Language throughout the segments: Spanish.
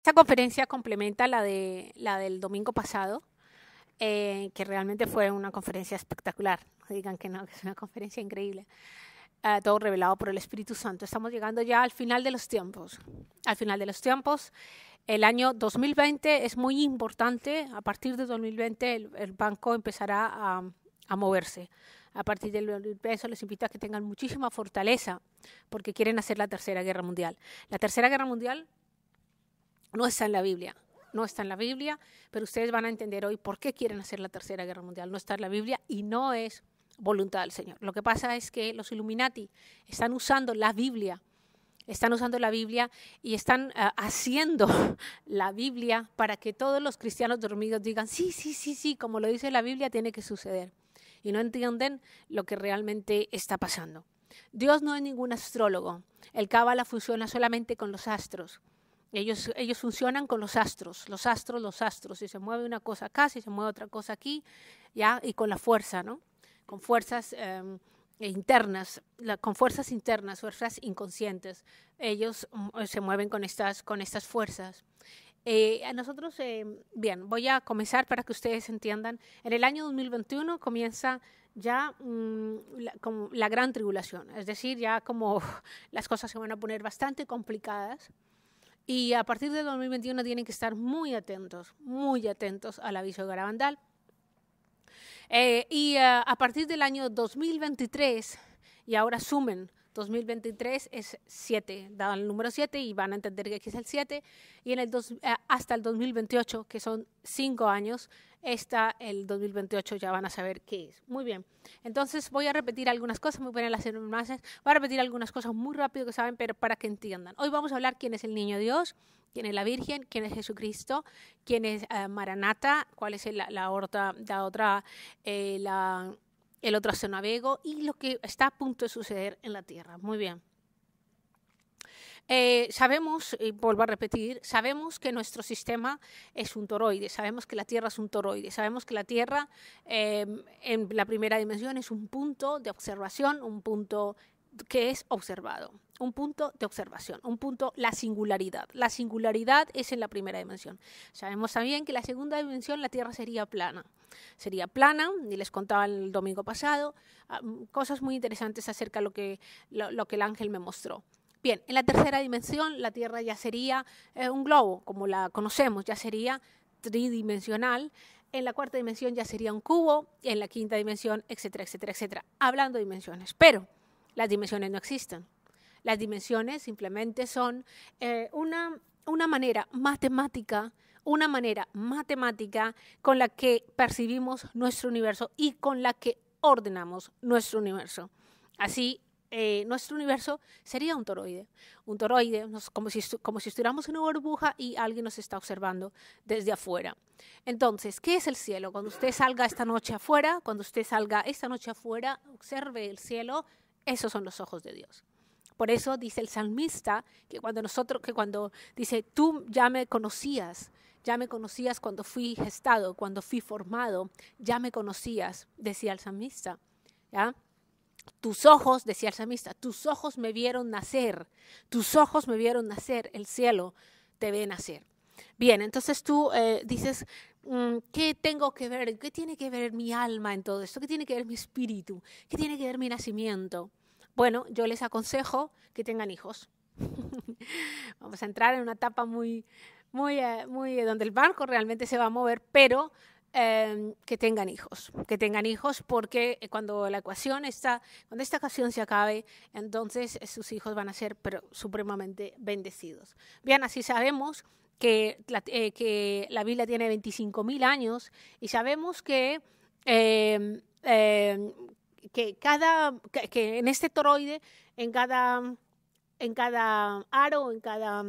esta conferencia complementa la, de, la del domingo pasado, eh, que realmente fue una conferencia espectacular. No digan que no, que es una conferencia increíble. Eh, todo revelado por el Espíritu Santo. Estamos llegando ya al final de los tiempos. Al final de los tiempos, el año 2020 es muy importante. A partir de 2020 el, el banco empezará a, moverse. A partir del eso les invito a que tengan muchísima fortaleza porque quieren hacer la Tercera Guerra Mundial. La Tercera Guerra Mundial no está en la Biblia, no está en la Biblia, pero ustedes van a entender hoy por qué quieren hacer la Tercera Guerra Mundial. No está en la Biblia y no es voluntad del Señor. Lo que pasa es que los Illuminati están usando la Biblia, están usando la Biblia y están eh, haciendo la Biblia para que todos los cristianos dormidos digan, sí, sí, sí, sí, como lo dice la Biblia, tiene que suceder. Y no entienden lo que realmente está pasando. Dios no es ningún astrólogo. El cábala funciona solamente con los astros. Ellos, ellos funcionan con los astros, los astros, los astros. Si se mueve una cosa acá, si se mueve otra cosa aquí, ya, y con la fuerza, ¿no? Con fuerzas em, internas, con fuerzas internas, fuerzas inconscientes. Ellos mm, eh, se mueven con estas, con estas fuerzas. Eh, a nosotros, em, bien, voy a comenzar para que ustedes entiendan. En el año 2021 comienza ya mm, la gran tribulación, es decir, ya como las cosas se van a poner bastante complicadas. Y a partir de 2021 tienen que estar muy atentos, muy atentos al aviso de garabandal. Eh, y eh, a partir del año 2023, y ahora sumen, 2023 es 7, dan el número 7 y van a entender que es el 7, y en el eh, hasta el 2028, que son 5 años, esta, el 2028, ya van a saber qué es. Muy bien. Entonces voy a repetir algunas cosas, muy buenas las hermanas. Voy a repetir algunas cosas muy rápido que saben, pero para que entiendan. Hoy vamos a hablar quién es el niño Dios, quién es la Virgen, quién es Jesucristo, quién es eh, Maranata, cuál es el, la, la, la otra, eh, el otro cenavego y lo que está a punto de suceder en la tierra. Muy bien. Eh, sabemos, y vuelvo a repetir, sabemos que nuestro sistema es un toroide, sabemos que la Tierra es un toroide, sabemos que la Tierra em, en la primera dimensión es un punto de observación, un punto que es observado, un punto de observación, un punto, la singularidad. La singularidad es en la primera dimensión. Sabemos también que en la segunda dimensión la Tierra sería plana. Sería plana, y les contaba el domingo pasado, ah, cosas muy interesantes acerca de lo que el ángel me mostró. Bien, en la tercera dimensión la Tierra ya sería eh, un globo, como la conocemos, ya sería tridimensional. En la cuarta dimensión ya sería un cubo, en la quinta dimensión, etcétera, etcétera, etcétera. Hablando de dimensiones, pero las dimensiones no existen. Las dimensiones simplemente son eh, una, una manera matemática, una manera matemática con la que percibimos nuestro universo y con la que ordenamos nuestro universo. Así eh, nuestro universo sería un toroide. Un toroide, como, si, como si estuviéramos en una burbuja y alguien nos está observando desde afuera. Entonces, ¿qué es el cielo? Cuando usted salga esta noche afuera, cuando usted salga esta noche afuera, observe el cielo, esos son los ojos de Dios. Por eso dice el salmista que cuando nosotros, que cuando dice, tú ya me conocías, ya me conocías cuando fui gestado, cuando fui formado, ya me conocías, decía el salmista. ¿Ya? Tus ojos, decía el samista, tus ojos me vieron nacer, tus ojos me vieron nacer, el cielo te ve nacer. Bien, entonces tú eh, dices, mm, ¿qué tengo que ver? ¿Qué tiene que ver mi alma en todo esto? ¿Qué tiene que ver mi espíritu? ¿Qué tiene que ver mi nacimiento? Bueno, yo les aconsejo que tengan hijos. Vamos a entrar en una etapa muy, muy, eh, muy, eh, donde el barco realmente se va a mover, pero Em, que tengan hijos, que tengan hijos porque eh, cuando la ecuación está, cuando esta ecuación se acabe, entonces eh, sus hijos van a ser supremamente bendecidos. Bien, así sabemos que la, eh, que la Biblia tiene 25.000 años y sabemos que, em, em, que, cada, en este toroide, en cada, en cada aro, en cada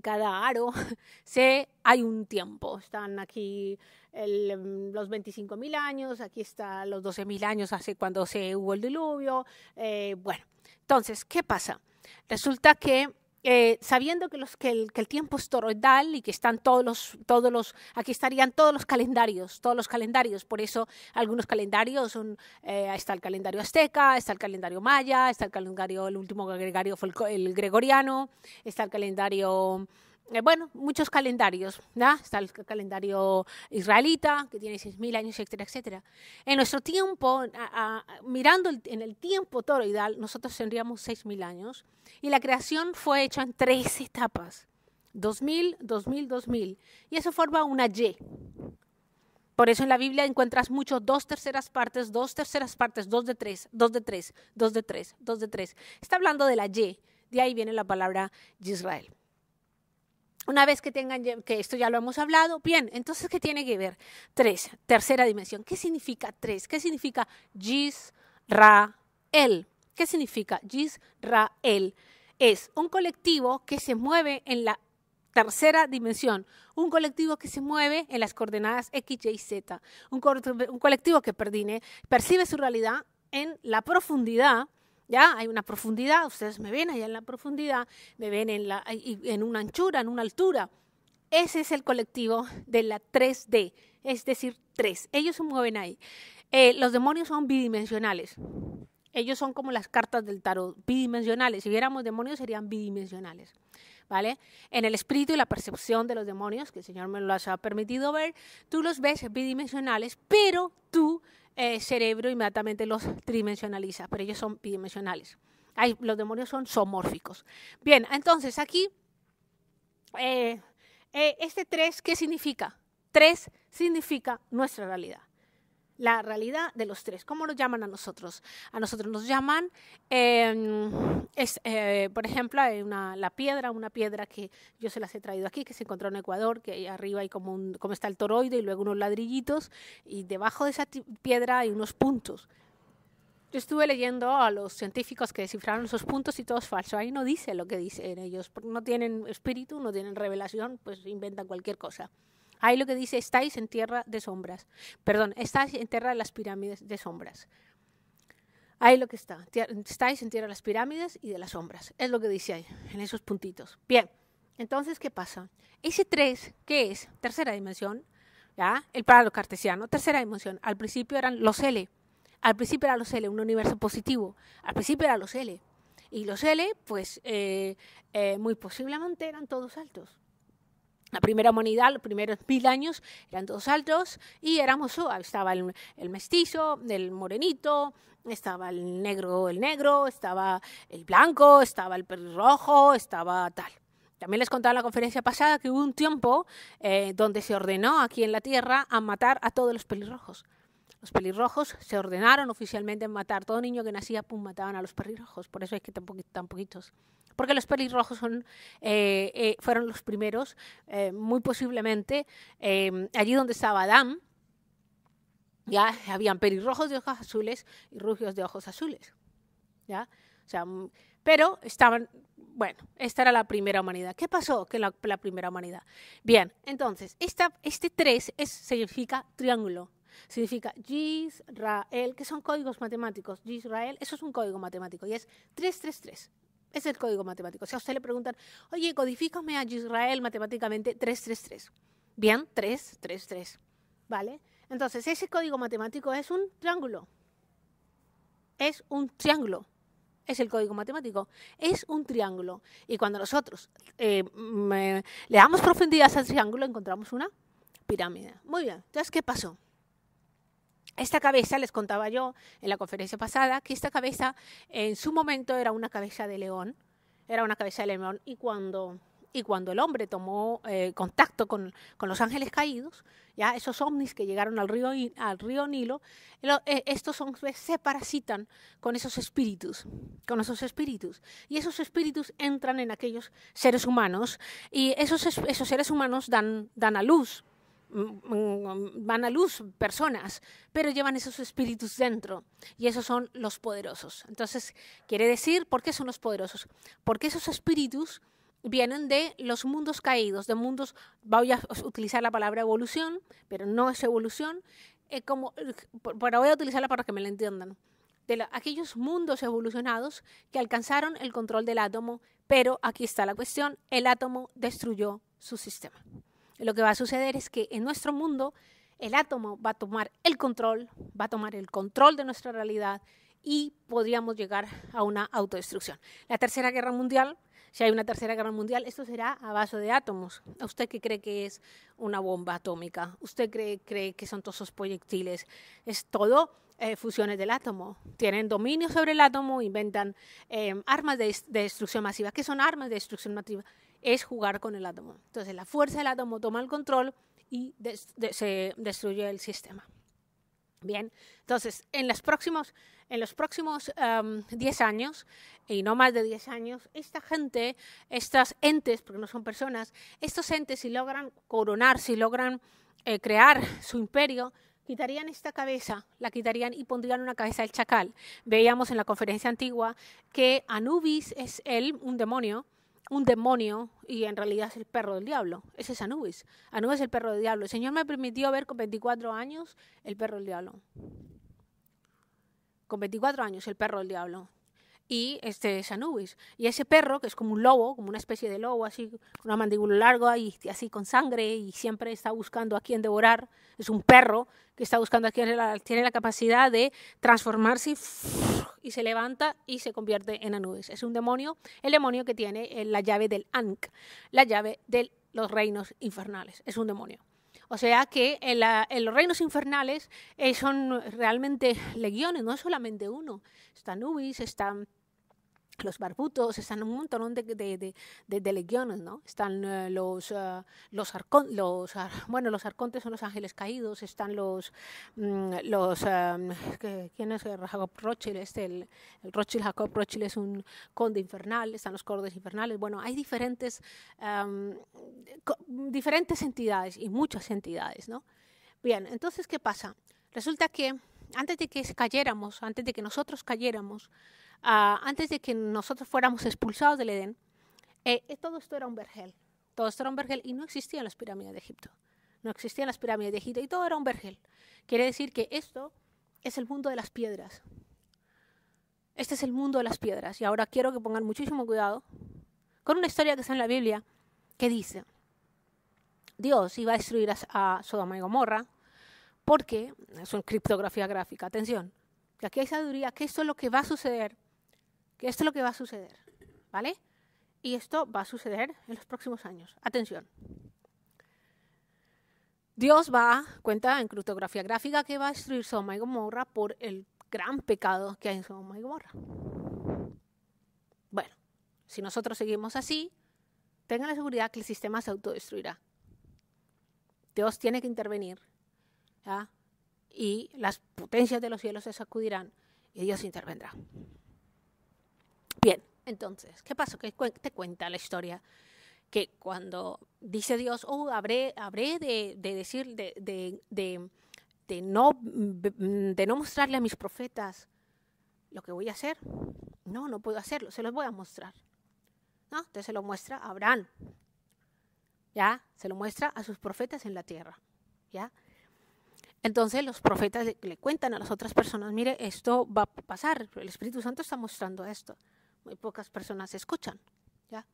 cada aro se, hay un tiempo. Están aquí los 25.000 años, aquí están los 12.000 años hace cuando se hubo el diluvio. Eh, bueno, entonces, ¿qué pasa? Resulta que eh, sabiendo que, los, que, el, tiempo es toroidal y que están todos los, todos los, aquí estarían todos los calendarios, todos los calendarios, por eso algunos calendarios son, eh, está el calendario azteca, está el calendario maya, está el calendario, el último gregario fue el gregoriano, está el calendario eh, bueno, muchos calendarios, Está el calendario israelita, que tiene 6.000 años, etcétera, etcétera. En nuestro tiempo, mirando en el tiempo toroidal, nosotros tendríamos 6.000 años, y la creación fue hecha en tres etapas, 2.000, 2.000, 2.000, y eso forma una Y. Por eso en la Biblia encuentras mucho dos terceras partes, dos terceras partes, dos de tres, dos de tres, dos de tres, dos de tres. Está hablando de la Y, de ahí viene la palabra Israel. Una vez que tengan, que esto ya lo hemos hablado, bien, entonces, ¿qué tiene que ver? Tres, tercera dimensión. ¿Qué significa tres? ¿Qué significa Yisrael? ¿Qué significa Yisrael? Es un colectivo que se mueve en la tercera dimensión, un colectivo que se mueve en las coordenadas X, Y, Z, un, colectivo que percibe su realidad en la profundidad ya hay una profundidad, ustedes me ven allá en la profundidad, me ven en, la, en una anchura, en una altura. Ese es el colectivo de la 3D, es decir, tres, Ellos se mueven ahí. Eh, los demonios son bidimensionales. Ellos son como las cartas del tarot, bidimensionales. Si viéramos demonios serían bidimensionales. ¿Vale? En el espíritu y la percepción de los demonios, que el Señor me los ha permitido ver, tú los ves bidimensionales, pero tú eh, cerebro inmediatamente los tridimensionaliza, pero ellos son bidimensionales. los demonios son somórficos. Bien, entonces aquí, eh, eh, este 3, ¿qué significa? 3 significa nuestra realidad la realidad de los tres. ¿Cómo nos llaman a nosotros? A nosotros nos llaman, em, es, eh, por ejemplo, una, la piedra, una piedra que yo se las he traído aquí, que se encontró en Ecuador, que arriba hay como, está el toroide y luego unos ladrillitos, y debajo de esa piedra hay unos puntos. Yo estuve leyendo a los científicos que descifraron esos puntos y todo es falso. Ahí no dice lo que dicen ellos, no tienen espíritu, no tienen revelación, pues inventan cualquier cosa. Ahí lo que dice, estáis en tierra de sombras. Perdón, estáis en tierra de las pirámides de sombras. Ahí lo que está, estáis en tierra de las pirámides y de las sombras. Es lo que dice ahí, en esos puntitos. Bien, entonces, ¿qué pasa? Ese 3, ¿qué es tercera dimensión, ¿ya? El parado cartesiano, tercera dimensión. Al principio eran los L. Al principio eran los L, un universo positivo. Al principio eran los L. Y los L, pues, eh, eh, muy posiblemente eran todos altos. La primera humanidad, los primeros mil años, eran todos altos y éramos, oh, estaba el, mestizo, el morenito, estaba el negro, el negro, estaba el blanco, estaba el pelirrojo, estaba tal. También les contaba en la conferencia pasada que hubo un tiempo eh, donde se ordenó aquí en la Tierra a matar a todos los pelirrojos. Los pelirrojos se ordenaron oficialmente a matar. Todo niño que nacía, pum, mataban a los pelirrojos. Por eso es que tan poquitos porque los pelirrojos eh, eh, fueron los primeros, eh, muy posiblemente, em, allí donde estaba Adán, ya habían pelirrojos de ojos azules y rubios de ojos azules. ¿ya? sea, mm, pero estaban, bueno, esta era la primera humanidad. ¿Qué pasó que la, primera humanidad? Bien, entonces, este 3 significa triángulo, significa Israel que son códigos matemáticos. Israel, eso es un código matemático y es 333. Es el código matemático. O sea, a usted le preguntan, oye, codifícame a Israel matemáticamente 333. Bien, 333. ¿Vale? Entonces, ese código matemático es un triángulo. Es un triángulo. Es el código matemático. Es un triángulo. Y cuando nosotros eh, le damos profundidad al triángulo, encontramos una pirámide. Muy bien. Entonces, ¿qué pasó? Esta cabeza, les contaba yo en la conferencia pasada, que esta cabeza en su momento era una cabeza de león, era una cabeza de león, y cuando, y cuando el hombre tomó eh, contacto con, los ángeles caídos, ya esos ovnis que llegaron al río, al río Nilo, eh, estos ovnis se parasitan con esos espíritus, con esos espíritus, y esos espíritus entran en aquellos seres humanos, y esos, seres humanos dan a luz Mm, mm, van a luz personas, pero llevan esos espíritus dentro y esos son los poderosos. Entonces, quiere decir, ¿por qué son los poderosos? Porque esos espíritus vienen de los mundos caídos, de mundos, voy a utilizar la palabra evolución, pero no es evolución, eh, como, voy a utilizarla para que me la entiendan, de aquellos mundos evolucionados que alcanzaron el control del átomo, pero aquí está la cuestión, el átomo destruyó su sistema lo que va a suceder es que en nuestro mundo el átomo va a tomar el control, va a tomar el control de nuestra realidad y podríamos llegar a una autodestrucción. La tercera guerra mundial, si hay una tercera guerra mundial, esto será a base de átomos. usted qué cree que es una bomba atómica? ¿Usted cree, cree que son todos esos proyectiles? Es todo eh, fusiones del átomo. Tienen dominio sobre el átomo, inventan eh, armas de, de destrucción masiva. ¿Qué son armas de destrucción masiva? es jugar con el átomo. Entonces la fuerza del átomo toma el control y se destruye el sistema. Bien, entonces en los próximos, en los próximos 10 años, y no más de 10 años, esta gente, estas entes, porque no son personas, estos entes si logran coronar, si logran eh, crear su imperio, quitarían esta cabeza, la quitarían y pondrían una cabeza del chacal. Veíamos en la conferencia antigua que Anubis es él, un demonio, un demonio y en realidad es el perro del diablo. Ese es Anubis. Anubis es el perro del diablo. El Señor me permitió ver con 24 años el perro del diablo. Con 24 años el perro del diablo y este es Anubis, Y ese perro, que es como un lobo, como una especie de lobo, así, con una mandíbula larga y así con sangre, y siempre está buscando a quien devorar, es un perro que está buscando a quien tiene la capacidad de transformarse y, y, se levanta y se convierte en Anubis. Es un demonio, el demonio que tiene eh, la llave del Ankh, la llave de los reinos infernales. Es un demonio. O sea que en, ah, los reinos infernales eh, son realmente legiones, no solamente uno. Están Ubis, están los barbutos, están un montón de, de, legiones, ¿no? Están eh, los, uh, los, bueno, los arcontes son los ángeles caídos, están los, mm, los em, ¿quién es Jacob Rochel, este, el, el, Jacob Rochel es un conde infernal, están los cordes infernales, bueno, hay diferentes, em, diferentes entidades y muchas entidades, ¿no? Bien, entonces, ¿qué pasa? Resulta que antes de que cayéramos, antes de que nosotros cayéramos, Ah, antes de que nosotros fuéramos expulsados del Edén, eh, eh, todo esto era un vergel. Todo esto era un vergel y no existían las pirámides de Egipto. No existían las pirámides de Egipto y todo era un vergel. Quiere decir que esto es el mundo de las piedras. Este es el mundo de las piedras. Y ahora quiero que pongan muchísimo cuidado con una historia que está en la Biblia que dice, Dios iba a destruir a, Sodoma y Gomorra porque, es una criptografía gráfica, atención, que aquí hay sabiduría que esto es lo que va a suceder esto es lo que va a suceder, ¿vale? Y esto va a suceder en los próximos años. Atención. Dios va, cuenta en criptografía gráfica, que va a destruir Sodoma y Gomorra por el gran pecado que hay en Sodoma y Gomorra. Bueno, si nosotros seguimos así, tengan la seguridad que el sistema se autodestruirá. Dios tiene que intervenir y las potencias de los cielos se sacudirán y Dios intervendrá. Bien, entonces, ¿qué pasó? Que te cuenta la historia? Que cuando dice Dios, oh, habré, de, decir, de, de, de, no, de no mostrarle a mis profetas lo que voy a hacer. No, no puedo hacerlo, se los voy a mostrar. ¿No? Entonces se lo muestra a Abraham. ¿Ya? Se lo muestra a sus profetas en la tierra. ¿Ya? Entonces los profetas le cuentan a las otras personas, mire, esto va a pasar, el Espíritu Santo está mostrando esto muy pocas personas escuchan. ¿ya?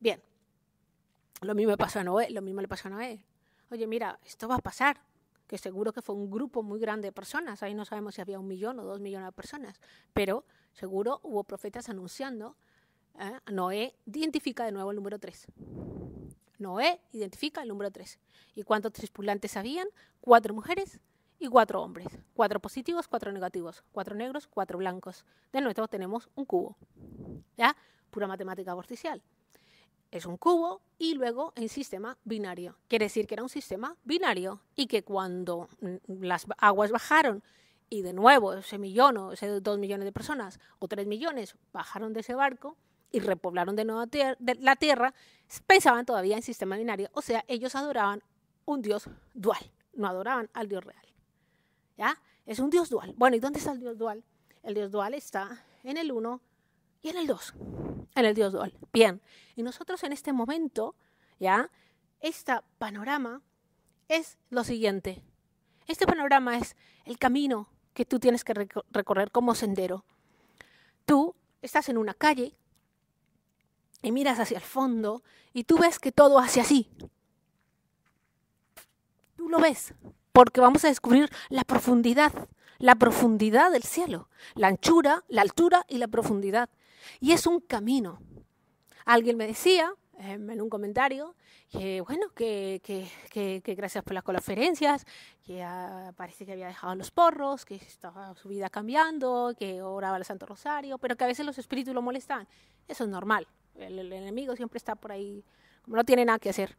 Bien, lo mismo le pasó a Noé, lo mismo le pasó a Noé. Oye, mira, esto va a pasar, que seguro que fue un grupo muy grande de personas, ahí no sabemos si había un millón o dos millones de personas, pero seguro hubo profetas anunciando. ¿eh? Noé identifica de nuevo el número tres. Noé identifica el número tres. ¿Y cuántos tripulantes habían? Cuatro mujeres y cuatro hombres. Cuatro positivos, cuatro negativos, cuatro negros, cuatro blancos. De nuevo tenemos un cubo. ¿Ya? Pura matemática vorticial. Es un cubo y luego en sistema binario. Quiere decir que era un sistema binario y que cuando mm, las aguas bajaron y de nuevo ese millón o ese dos millones de personas o tres millones bajaron de ese barco y repoblaron de nuevo la tierra, pensaban todavía en sistema binario. O sea, ellos adoraban un dios dual, no adoraban al dios real. ¿Ya? Es un Dios dual. Bueno, ¿y dónde está el Dios dual? El Dios dual está en el 1 y en el 2. En el Dios dual. Bien. Y nosotros en este momento, ¿ya? Este panorama es lo siguiente. Este panorama es el camino que tú tienes que recorrer como sendero. Tú estás en una calle y miras hacia el fondo y tú ves que todo hace así. Tú lo ves porque vamos a descubrir la profundidad, la profundidad del cielo, la anchura, la altura y la profundidad. Y es un camino. Alguien me decía em, en un comentario que, bueno, que, gracias por las conferencias, que ah, parece que había dejado los porros, que estaba su vida cambiando, que oraba el Santo Rosario, pero que a veces los espíritus lo molestan. Eso es normal. El, enemigo siempre está por ahí, no tiene nada que hacer.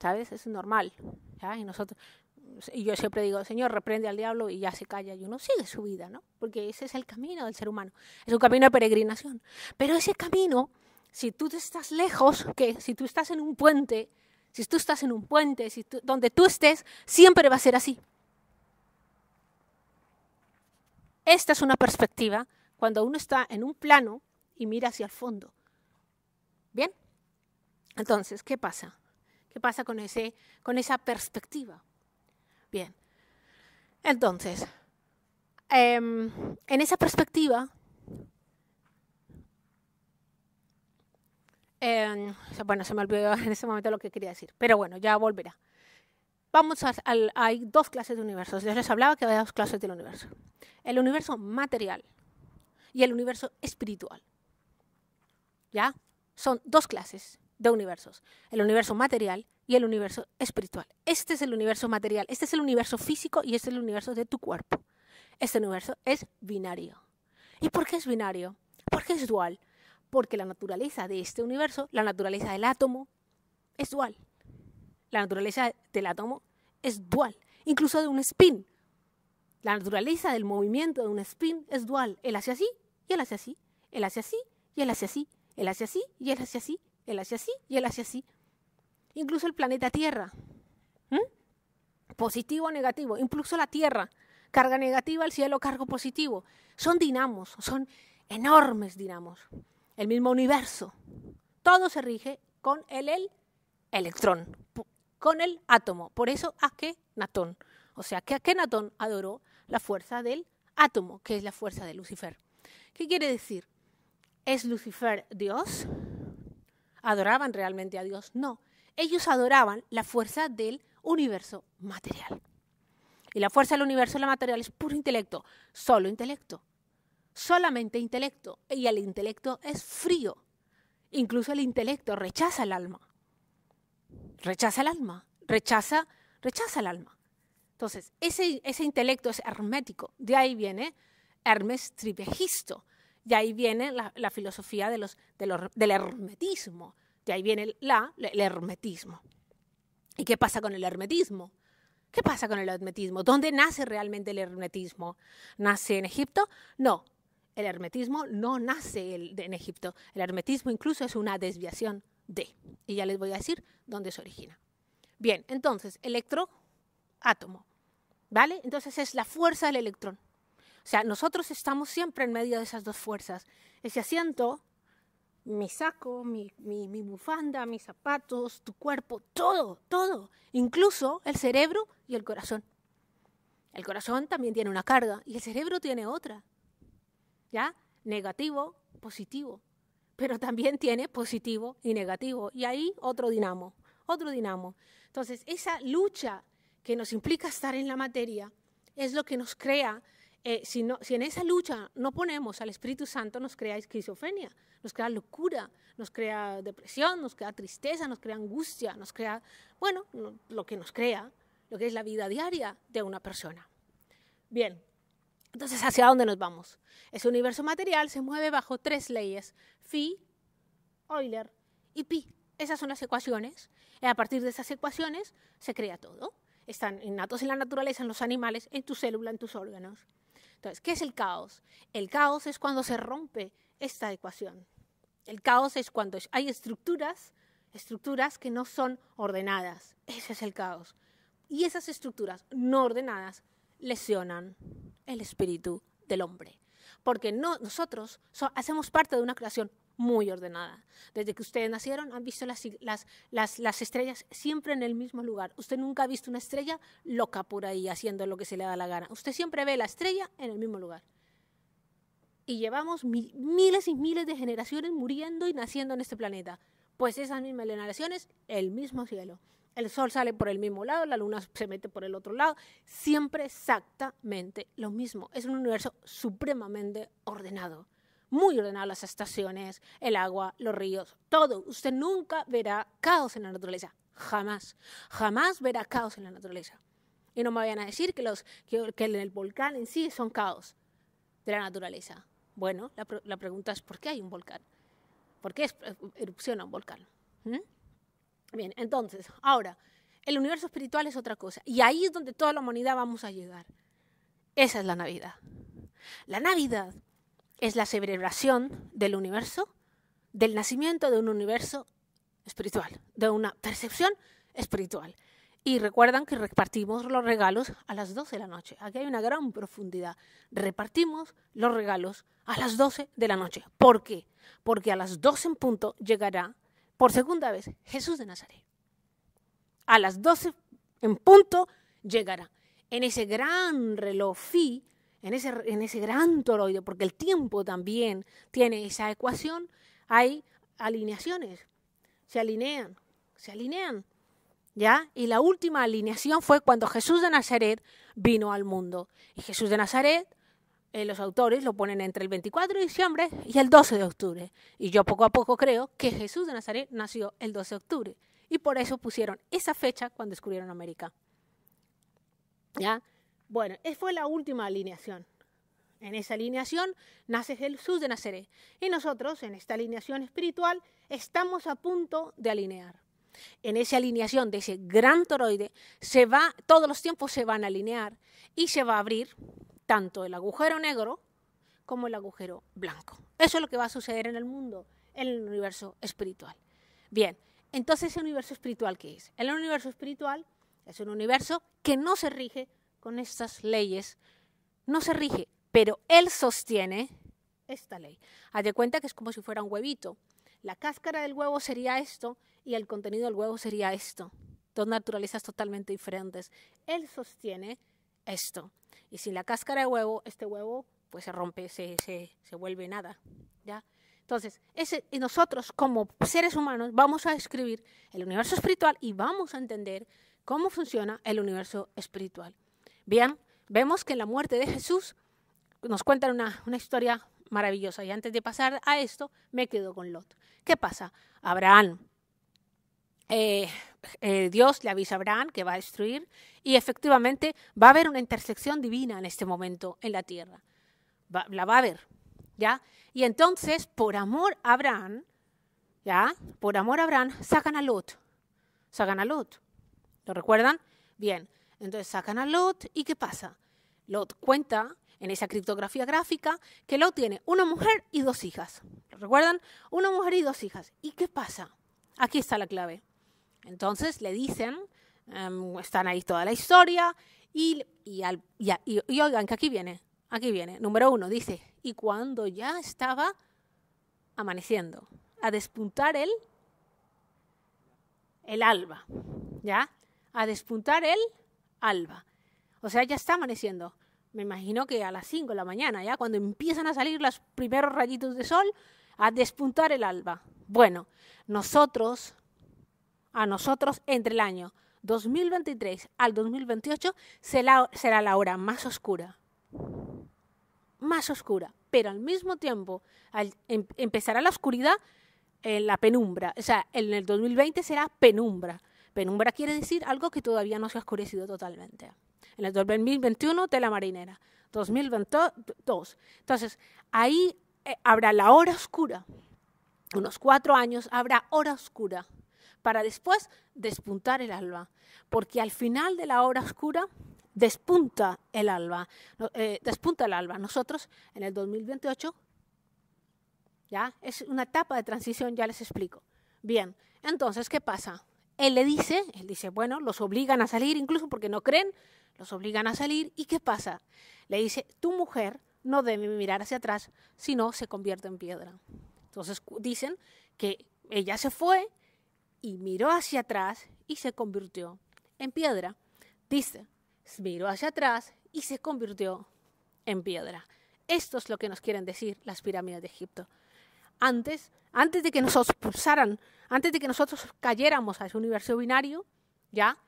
¿Sabes? Eso es normal. Y nosotros, y yo siempre digo, Señor, reprende al diablo y ya se calla y uno sigue su vida, ¿no? Porque ese es el camino del ser humano, es un camino de peregrinación. Pero ese camino, si tú estás lejos, que si tú estás en un puente, si tú estás en un puente, si donde tú estés, siempre va a ser así. Esta es una perspectiva cuando uno está en un plano y mira hacia el fondo. ¿Bien? Entonces, ¿qué pasa? ¿Qué pasa con, ese, con esa perspectiva? Bien. Entonces, em, en esa perspectiva, em, bueno, se me olvidó en ese momento lo que quería decir, pero bueno, ya volverá. Vamos a, hay dos clases de universos. Yo les hablaba que había dos clases del universo. El universo material y el universo espiritual. ¿Ya? Son dos clases de universos, el universo material y el universo espiritual. Este es el universo material, este es el universo físico y este es el universo de tu cuerpo. Este universo es binario. ¿Y por qué es binario? Porque es dual. Porque la naturaleza de este universo, la naturaleza del átomo, es dual. La naturaleza del átomo es dual, incluso de un spin. La naturaleza del movimiento de un spin es dual. Él hace así y él hace así, él hace así y él hace así, él hace así y él hace así, él hace así y él hace así. Incluso el planeta Tierra. Positivo o negativo. Incluso la Tierra. Carga negativa, el cielo, cargo positivo. Son dinamos, son enormes dinamos. El mismo universo. Todo se rige con el, el electrón, con el átomo. Por eso Akenatón. O sea que Akenatón adoró la fuerza del átomo, que es la fuerza de Lucifer. ¿Qué quiere decir? ¿Es Lucifer Dios? adoraban realmente a Dios, no. Ellos adoraban la fuerza del universo material. Y la fuerza del universo material es puro intelecto, solo intelecto, solamente intelecto. Y el intelecto es frío. Incluso el intelecto rechaza el alma. Rechaza el alma, rechaza, rechaza el alma. Entonces, ese, ese intelecto es hermético. De ahí viene Hermes Tripegisto, y ahí viene la, filosofía del hermetismo. Y ahí viene el, hermetismo. ¿Y qué pasa con el hermetismo? ¿Qué pasa con el hermetismo? ¿Dónde nace realmente el hermetismo? ¿Nace en Egipto? No, el hermetismo no nace en Egipto. El hermetismo incluso es una desviación de. Y ya les voy a decir dónde se origina. Bien, entonces, electroátomo. ¿Vale? Entonces es la fuerza del electrón. O sea, nosotros estamos siempre en medio de esas dos fuerzas. Ese asiento, mi saco, mi, mi bufanda, mis zapatos, tu cuerpo, todo, todo. Incluso el cerebro y el corazón. El corazón también tiene una carga y el cerebro tiene otra. ¿Ya? Negativo, positivo. Pero también tiene positivo y negativo. Y ahí otro dinamo, otro dinamo. Entonces, esa lucha que nos implica estar en la materia es lo que nos crea eh, si, en esa lucha no ponemos al Espíritu Santo, nos crea esquizofrenia, nos crea locura, nos crea depresión, nos crea tristeza, nos crea angustia, nos crea, bueno, lo que nos crea, lo que es la vida diaria de una persona. Bien, entonces, ¿hacia dónde nos vamos? Ese universo material se mueve bajo tres leyes, phi, Euler y pi. Esas son las ecuaciones. Y a partir de esas ecuaciones se crea todo. Están innatos en la naturaleza, en los animales, en tu célula, en tus órganos. Entonces, ¿qué es el caos? El caos es cuando se rompe esta ecuación. El caos es cuando hay estructuras, estructuras que no son ordenadas. Ese es el caos. Y esas estructuras no ordenadas lesionan el espíritu del hombre. Porque nosotros hacemos parte de una creación muy ordenada. Desde que ustedes nacieron han visto las, estrellas siempre en el mismo lugar. Usted nunca ha visto una estrella loca por ahí haciendo lo que se le da la gana. Usted siempre ve la estrella en el mismo lugar. Y llevamos miles y miles de generaciones muriendo y naciendo en este planeta. Pues esas mismas generaciones, el mismo cielo. El sol sale por el mismo lado, la luna se mete por el otro lado. Siempre exactamente lo mismo. Es un universo supremamente ordenado muy ordenadas las estaciones, el agua, los ríos, todo. Usted nunca verá caos en la naturaleza, jamás, jamás verá caos en la naturaleza. Y no me vayan a decir que, los, que, el volcán en sí son caos de la naturaleza. Bueno, la, pregunta es ¿por qué hay un volcán? ¿Por qué eh, erupciona un volcán? ¿Mm? Bien, entonces, ahora, el universo espiritual es otra cosa. Y ahí es donde toda la humanidad vamos a llegar. Esa es la Navidad. La Navidad es la celebración del universo, del nacimiento de un universo espiritual, de una percepción espiritual. Y recuerdan que repartimos los regalos a las 12 de la noche. Aquí hay una gran profundidad. Repartimos los regalos a las 12 de la noche. ¿Por qué? Porque a las 12 en punto llegará por segunda vez Jesús de Nazaret. A las 12 en punto llegará. En ese gran reloj en ese, en ese gran toroide, porque el tiempo también tiene esa ecuación, hay alineaciones, se alinean, se alinean. ¿Ya? Y la última alineación fue cuando Jesús de Nazaret vino al mundo. Y Jesús de Nazaret, eh, los autores lo ponen entre el 24 de diciembre y el 12 de octubre. Y yo poco a poco creo que Jesús de Nazaret nació el 12 de octubre. Y por eso pusieron esa fecha cuando descubrieron América. ¿Ya? Bueno, esa eh, fue la última alineación. En esa alineación nace Jesús de Nazaret. Y nosotros, en esta alineación espiritual, estamos a punto de alinear. En esa alineación de ese gran toroide, se va, todos los tiempos se van a alinear y se va a abrir tanto el agujero negro como el agujero blanco. Eso es lo que va a suceder en el mundo, en el universo espiritual. Bien, entonces, ¿el universo espiritual qué es? El universo espiritual es un universo que no se rige con estas leyes, no se rige, pero él sostiene esta ley. Haz de cuenta que es como si fuera un huevito. La cáscara del huevo sería esto y el contenido del huevo sería esto. Dos naturalezas totalmente diferentes. Él sostiene esto. Y si la cáscara de huevo, este huevo pues se rompe, se, vuelve nada. ¿ya? Entonces, ese, y nosotros como seres humanos vamos a describir el universo espiritual y vamos a entender cómo funciona el universo espiritual. Bien, vemos que en la muerte de Jesús nos cuentan una, historia maravillosa. Y antes de pasar a esto, me quedo con Lot. ¿Qué pasa? Abraham. Eh, eh, Dios le avisa a Abraham que va a destruir y efectivamente va a haber una intersección divina en este momento en la tierra. la va a haber, ¿ya? Y entonces, por amor a Abraham, ¿ya? Por amor a Abraham, sacan a Lot. Sacan a Lot. ¿Lo recuerdan? Bien. Entonces sacan a Lot y ¿qué pasa? Lot cuenta en esa criptografía gráfica que Lot tiene una mujer y dos hijas. ¿Recuerdan? Una mujer y dos hijas. ¿Y qué pasa? Aquí está la clave. Entonces le dicen, em, están ahí toda la historia y, oigan que aquí viene, aquí viene. Número uno dice, y cuando ya estaba amaneciendo, a despuntar el, el alba, ¿ya? A despuntar el alba. O sea, ya está amaneciendo. Me imagino que a las 5 de la mañana, ya cuando empiezan a salir los primeros rayitos de sol, a despuntar el alba. Bueno, nosotros, a nosotros entre el año 2023 al 2028 será, será la hora más oscura. Más oscura, pero al mismo tiempo al, em, empezará la oscuridad en la penumbra. O sea, en el 2020 será penumbra. Penumbra quiere decir algo que todavía no se ha oscurecido totalmente. En el 2021, la marinera. 2022. Entonces, ahí eh, habrá la hora oscura. Unos cuatro años habrá hora oscura para después despuntar el alba. Porque al final de la hora oscura despunta el alba. Eh, despunta el alba. Nosotros en el 2028, ya, es una etapa de transición, ya les explico. Bien, entonces, ¿qué pasa? Él le dice, él dice, bueno, los obligan a salir, incluso porque no creen, los obligan a salir. ¿Y qué pasa? Le dice, tu mujer no debe mirar hacia atrás, si no se convierte en piedra. Entonces dicen que ella se fue y miró hacia atrás y se convirtió en piedra. Dice, miró hacia atrás y se convirtió en piedra. Esto es lo que nos quieren decir las pirámides de Egipto antes, antes de que nos expulsaran, antes de que nosotros cayéramos a ese universo binario, ya,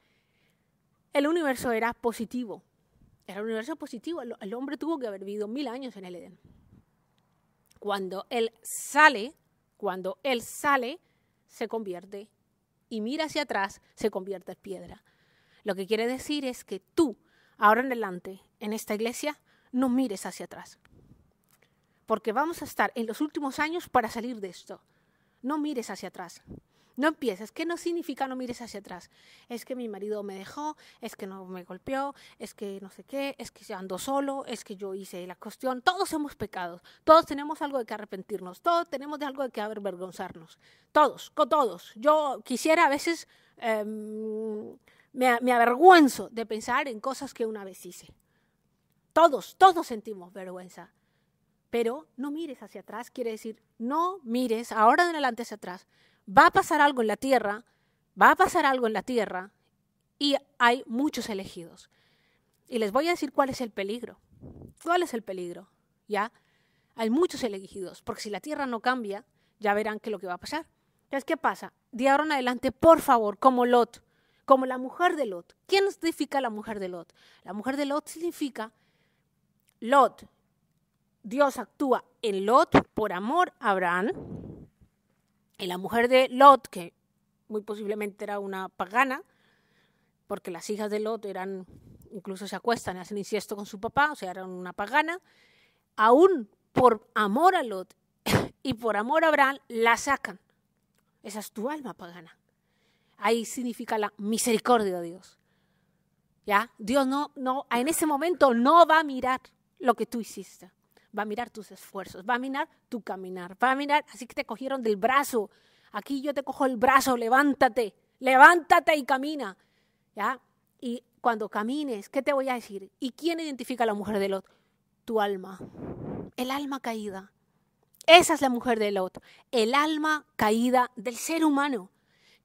el universo era positivo. Era un universo positivo. El, hombre tuvo que haber vivido mil años en el Edén. Cuando él sale, cuando él sale, se convierte y mira hacia atrás, se convierte en piedra. Lo que quiere decir es que tú, ahora en adelante, en esta iglesia, no mires hacia atrás porque vamos a estar en los últimos años para salir de esto. No mires hacia atrás. No empiezas. ¿Qué no significa no mires hacia atrás? Es que mi marido me dejó, es que no me golpeó, es que no sé qué, es que ando solo, es que yo hice la cuestión. Todos hemos pecado. todos tenemos algo de que arrepentirnos, todos tenemos algo de que avergonzarnos. Todos, con todos. Yo quisiera a veces, em, me, me avergüenzo de pensar en cosas que una vez hice. Todos, todos sentimos vergüenza. Pero no mires hacia atrás, quiere decir, no mires ahora de adelante hacia atrás. Va a pasar algo en la tierra, va a pasar algo en la tierra y hay muchos elegidos. Y les voy a decir cuál es el peligro. ¿Cuál es el peligro? ¿Ya? Hay muchos elegidos, porque si la tierra no cambia, ya verán qué es lo que va a pasar. Entonces, ¿qué pasa? De ahora en adelante, por favor, como Lot, como la mujer de Lot. ¿Quién significa la mujer de Lot? La mujer de Lot significa Lot, Dios actúa en Lot por amor a Abraham, en la mujer de Lot, que muy posiblemente era una pagana, porque las hijas de Lot eran, incluso se acuestan, hacen incesto con su papá, o sea, eran una pagana, aún por amor a Lot y por amor a Abraham, la sacan. Esa es tu alma pagana. Ahí significa la misericordia de Dios. ¿Ya? Dios no, no, en ese momento no va a mirar lo que tú hiciste va a mirar tus esfuerzos, va a mirar tu caminar, va a mirar, así que te cogieron del brazo, aquí yo te cojo el brazo, levántate, levántate y camina, ¿ya? Y cuando camines, ¿qué te voy a decir? ¿Y quién identifica a la mujer de Lot? Tu alma, el alma caída. Esa es la mujer de Lot, el alma caída del ser humano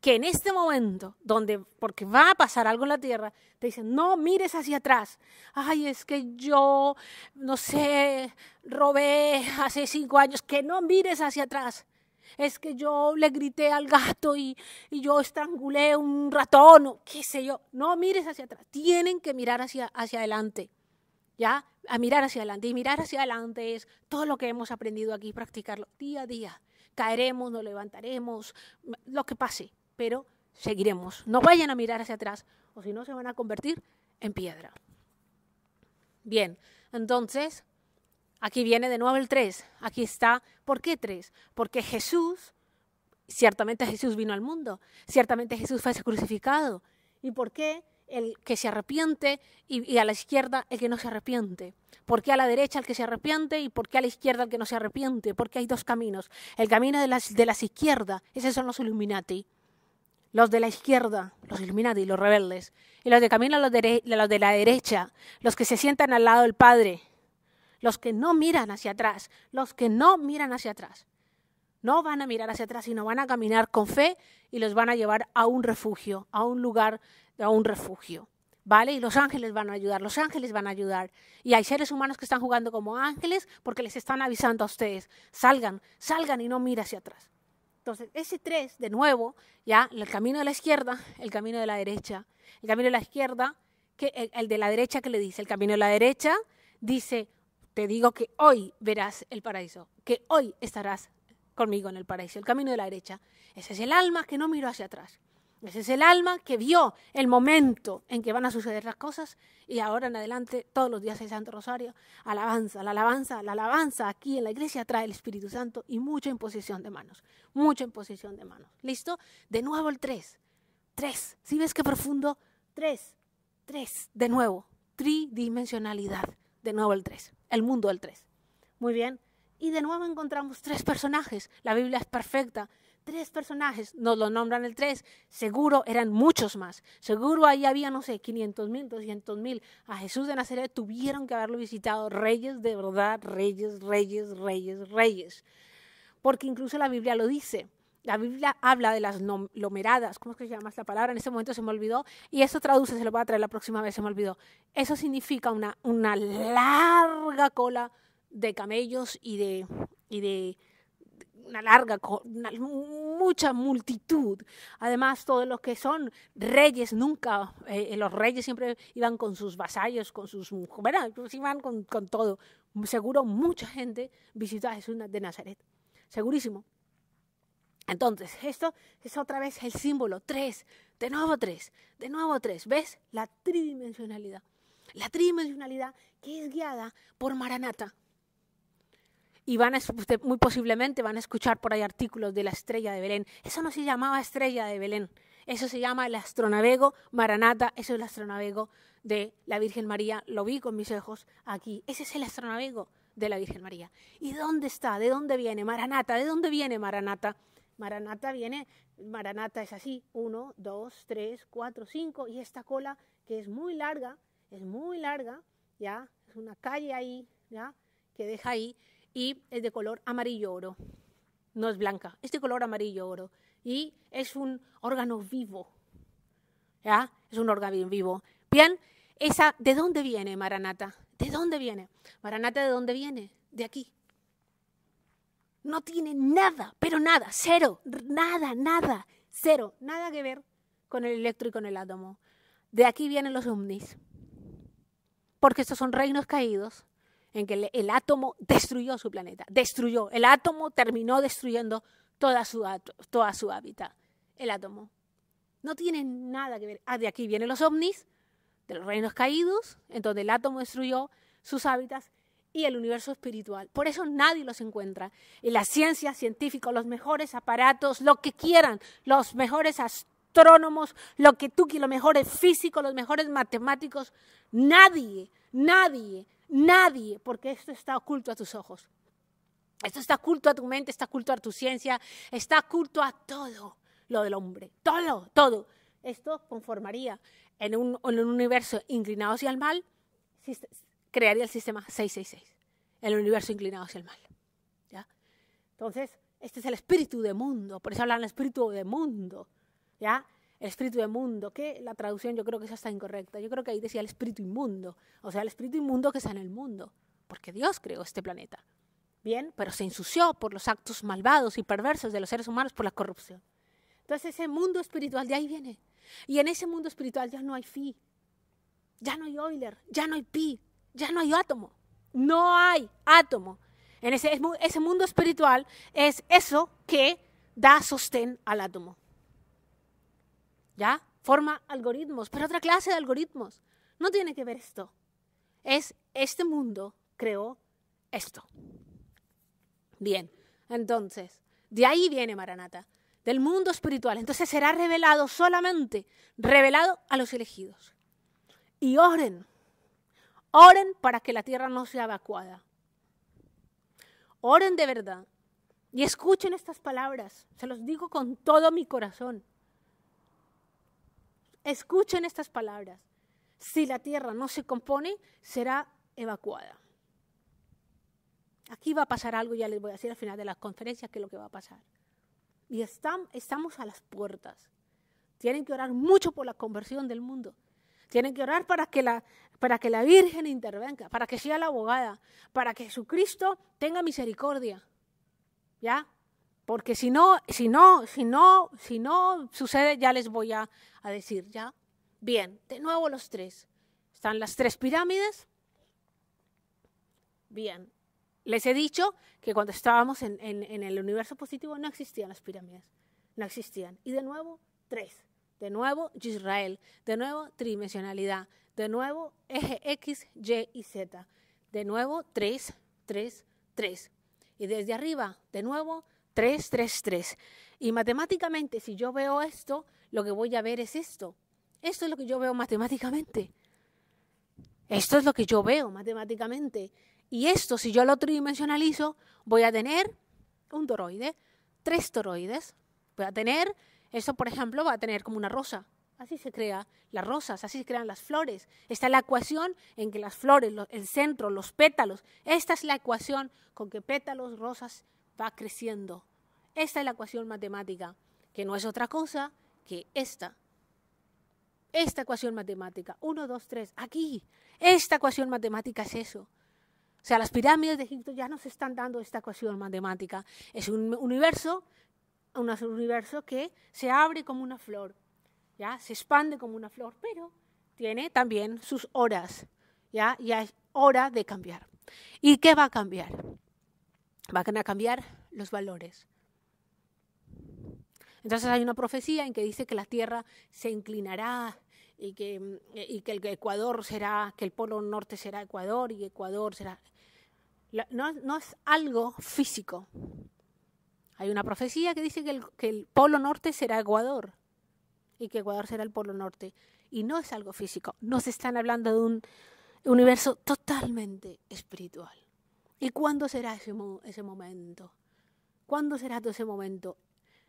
que en este momento, donde, porque va a pasar algo en la tierra, te dicen, no mires hacia atrás. Ay, es que yo, no sé, robé hace cinco años, que no mires hacia atrás. Es que yo le grité al gato y, yo estrangulé un ratón o qué sé yo. No mires hacia atrás. Tienen que mirar hacia, hacia adelante. ¿Ya? A mirar hacia adelante. Y mirar hacia adelante es todo lo que hemos aprendido aquí, practicarlo día a día. Caeremos, nos levantaremos, lo que pase pero seguiremos. No vayan a mirar hacia atrás o si no se van a convertir en piedra. Bien, entonces, aquí viene de nuevo el 3. Aquí está, ¿por qué 3? Porque Jesús, ciertamente Jesús vino al mundo, ciertamente Jesús fue crucificado. ¿Y por qué el que se arrepiente y, a la izquierda el que no se arrepiente? ¿Por qué a la derecha el que se arrepiente y por qué a la izquierda el que no se arrepiente? Porque hay dos caminos. El camino de las, de las izquierdas, esos son los Illuminati los de la izquierda, los iluminados y los rebeldes, y los de camino a los, de los de la derecha, los que se sientan al lado del Padre, los que no miran hacia atrás, los que no miran hacia atrás. No van a mirar hacia atrás, sino van a caminar con fe y los van a llevar a un refugio, a un lugar, a un refugio. ¿Vale? Y los ángeles van a ayudar, los ángeles van a ayudar. Y hay seres humanos que están jugando como ángeles porque les están avisando a ustedes, salgan, salgan y no miren hacia atrás. Entonces, ese tres de nuevo, ya el camino de la izquierda, el camino de la derecha, el camino de la izquierda, que el, de la derecha que le dice, el camino de la derecha dice, te digo que hoy verás el paraíso, que hoy estarás conmigo en el paraíso, el camino de la derecha. Ese es el alma que no miró hacia atrás. Ese es el alma que vio el momento en que van a suceder las cosas y ahora en adelante todos los días el Santo Rosario, alabanza, la alabanza, la alabanza aquí en la iglesia trae el Espíritu Santo y mucha imposición de manos, mucha imposición de manos. ¿Listo? De nuevo el tres, tres. ¿Sí ves qué profundo? Tres, tres. de nuevo, tridimensionalidad, de nuevo el 3, el mundo del 3. Muy bien, y de nuevo encontramos tres personajes, la Biblia es perfecta tres personajes, nos lo nombran el tres, seguro eran muchos más, seguro ahí había, no sé, 500 mil, 200 mil, a Jesús de Nazaret tuvieron que haberlo visitado reyes de verdad, reyes, reyes, reyes, reyes, porque incluso la Biblia lo dice. La Biblia habla de las lomeradas, ¿cómo es que se llama esta palabra? En este momento se me olvidó, y eso traduce, se lo voy a traer la próxima vez, se me olvidó. Eso significa una, una larga cola de camellos y de, y de una larga, mucha multitud. Además, todos los que son reyes nunca, eh, los reyes siempre iban con sus vasallos, con sus mujeres, iban con, con todo. Seguro mucha gente visitó a Jesús de Nazaret, segurísimo. Entonces, esto es otra vez el símbolo, tres, de nuevo tres, de nuevo tres. ¿Ves? La tridimensionalidad. La tridimensionalidad que es guiada por Maranata y van muy posiblemente van a escuchar por ahí artículos de la estrella de Belén. Eso no se llamaba estrella de Belén, eso se llama el astronavego Maranata, eso es el astronavego de la Virgen María, lo vi con mis ojos aquí, ese es el astronavego de la Virgen María. ¿Y dónde está? ¿De dónde viene Maranata? ¿De dónde viene Maranata? Maranata viene, Maranata es así, uno, dos, tres, cuatro, cinco, y esta cola que es muy larga, es muy larga, ya, es una calle ahí, ya, que deja ahí, y es de color amarillo oro. No es blanca, es de color amarillo oro. Y es un órgano vivo. ¿Ya? Es un órgano vivo. Bien, esa, ¿de dónde viene Maranata? ¿De dónde viene? Maranata, ¿de dónde viene? De aquí. No tiene nada, pero nada, cero, nada, nada, cero, nada que ver con el electro y con el átomo. De aquí vienen los ovnis, porque estos son reinos caídos en que el, átomo destruyó su planeta, destruyó. El átomo terminó destruyendo toda su, toda su hábitat. El átomo. No tiene nada que ver. Ah, de aquí vienen los ovnis, de los reinos caídos, en donde el átomo destruyó sus hábitats y el universo espiritual. Por eso nadie los encuentra. Y la ciencia científicos, los mejores aparatos, lo que quieran, los mejores astrónomos, lo que tú quieras, los mejores físicos, los mejores matemáticos, nadie, nadie Nadie, porque esto está oculto a tus ojos. Esto está oculto a tu mente, está oculto a tu ciencia, está oculto a todo lo del hombre. Todo, todo. Esto conformaría en un, universo inclinado hacia el mal, crearía el sistema 666, el universo inclinado hacia el mal. ¿ya? Entonces, este es el espíritu de mundo, por eso hablan el espíritu de mundo. ¿ya? el espíritu mundo, que la traducción yo creo que esa está incorrecta. Yo creo que ahí decía el espíritu inmundo, o sea, el espíritu inmundo que está en el mundo, porque Dios creó este planeta. Bien, pero se ensució por los actos malvados y perversos de los seres humanos por la corrupción. Entonces ese mundo espiritual de ahí viene. Y en ese mundo espiritual ya no hay Fi, ya no hay Euler, ya no hay Pi, ya no hay átomo. No hay átomo. En ese, ese mundo espiritual es eso que da sostén al átomo. ¿ya? Forma algoritmos, pero otra clase de algoritmos. No tiene que ver esto. Es este mundo creó esto. Bien, entonces, de ahí viene Maranata, del mundo espiritual. Entonces será revelado solamente, revelado a los elegidos. Y oren, oren para que la tierra no sea evacuada. Oren de verdad y escuchen estas palabras, se los digo con todo mi corazón. Escuchen estas palabras. Si la tierra no se compone, será evacuada. Aquí va a pasar algo, ya les voy a decir al final de la conferencia qué es lo que va a pasar. Y están, estamos a las puertas. Tienen que orar mucho por la conversión del mundo. Tienen que orar para que, la, para que la Virgen intervenga, para que sea la abogada, para que Jesucristo tenga misericordia. ¿Ya? porque si no, si no, si no, si no sucede, ya les voy a, decir, ¿ya? Bien, de nuevo los tres. Están las tres pirámides. Bien, les he dicho que cuando estábamos en, el universo positivo no existían las pirámides, no existían. Y de nuevo, tres. De nuevo, Israel. De nuevo, tridimensionalidad. De nuevo, eje X, Y y Z. De nuevo, tres, tres, tres. Y desde arriba, de nuevo, 3, 3, 3. Y matemáticamente, si yo veo esto, lo que voy a ver es esto. Esto es lo que yo veo matemáticamente. Esto es lo que yo veo matemáticamente. Y esto, si yo lo tridimensionalizo, voy a tener un toroide, tres toroides. Voy a tener, esto por ejemplo, va a tener como una rosa. Así se crea las rosas, así se crean las flores. Esta es la ecuación en que las flores, el centro, los pétalos, esta es la ecuación con que pétalos, rosas va creciendo. Esta es la ecuación matemática, que no es otra cosa que esta. Esta ecuación matemática, 1, 2, 3, aquí. Esta ecuación matemática es eso. O sea, las pirámides de Egipto ya nos están dando esta ecuación matemática. Es un universo, un universo que se abre como una flor, ya se expande como una flor, pero tiene también sus horas, ya, ya es hora de cambiar. ¿Y qué va a cambiar? van a cambiar los valores. Entonces hay una profecía en que dice que la Tierra se inclinará y que, el Ecuador será, que el Polo Norte será Ecuador y Ecuador será... No, es algo físico. Hay una profecía que dice que el, que el Polo Norte será Ecuador y que Ecuador será el Polo Norte. Y no es algo físico. Nos están hablando de un universo totalmente espiritual. ¿Y cuándo será ese, momento? ¿Cuándo será todo ese momento?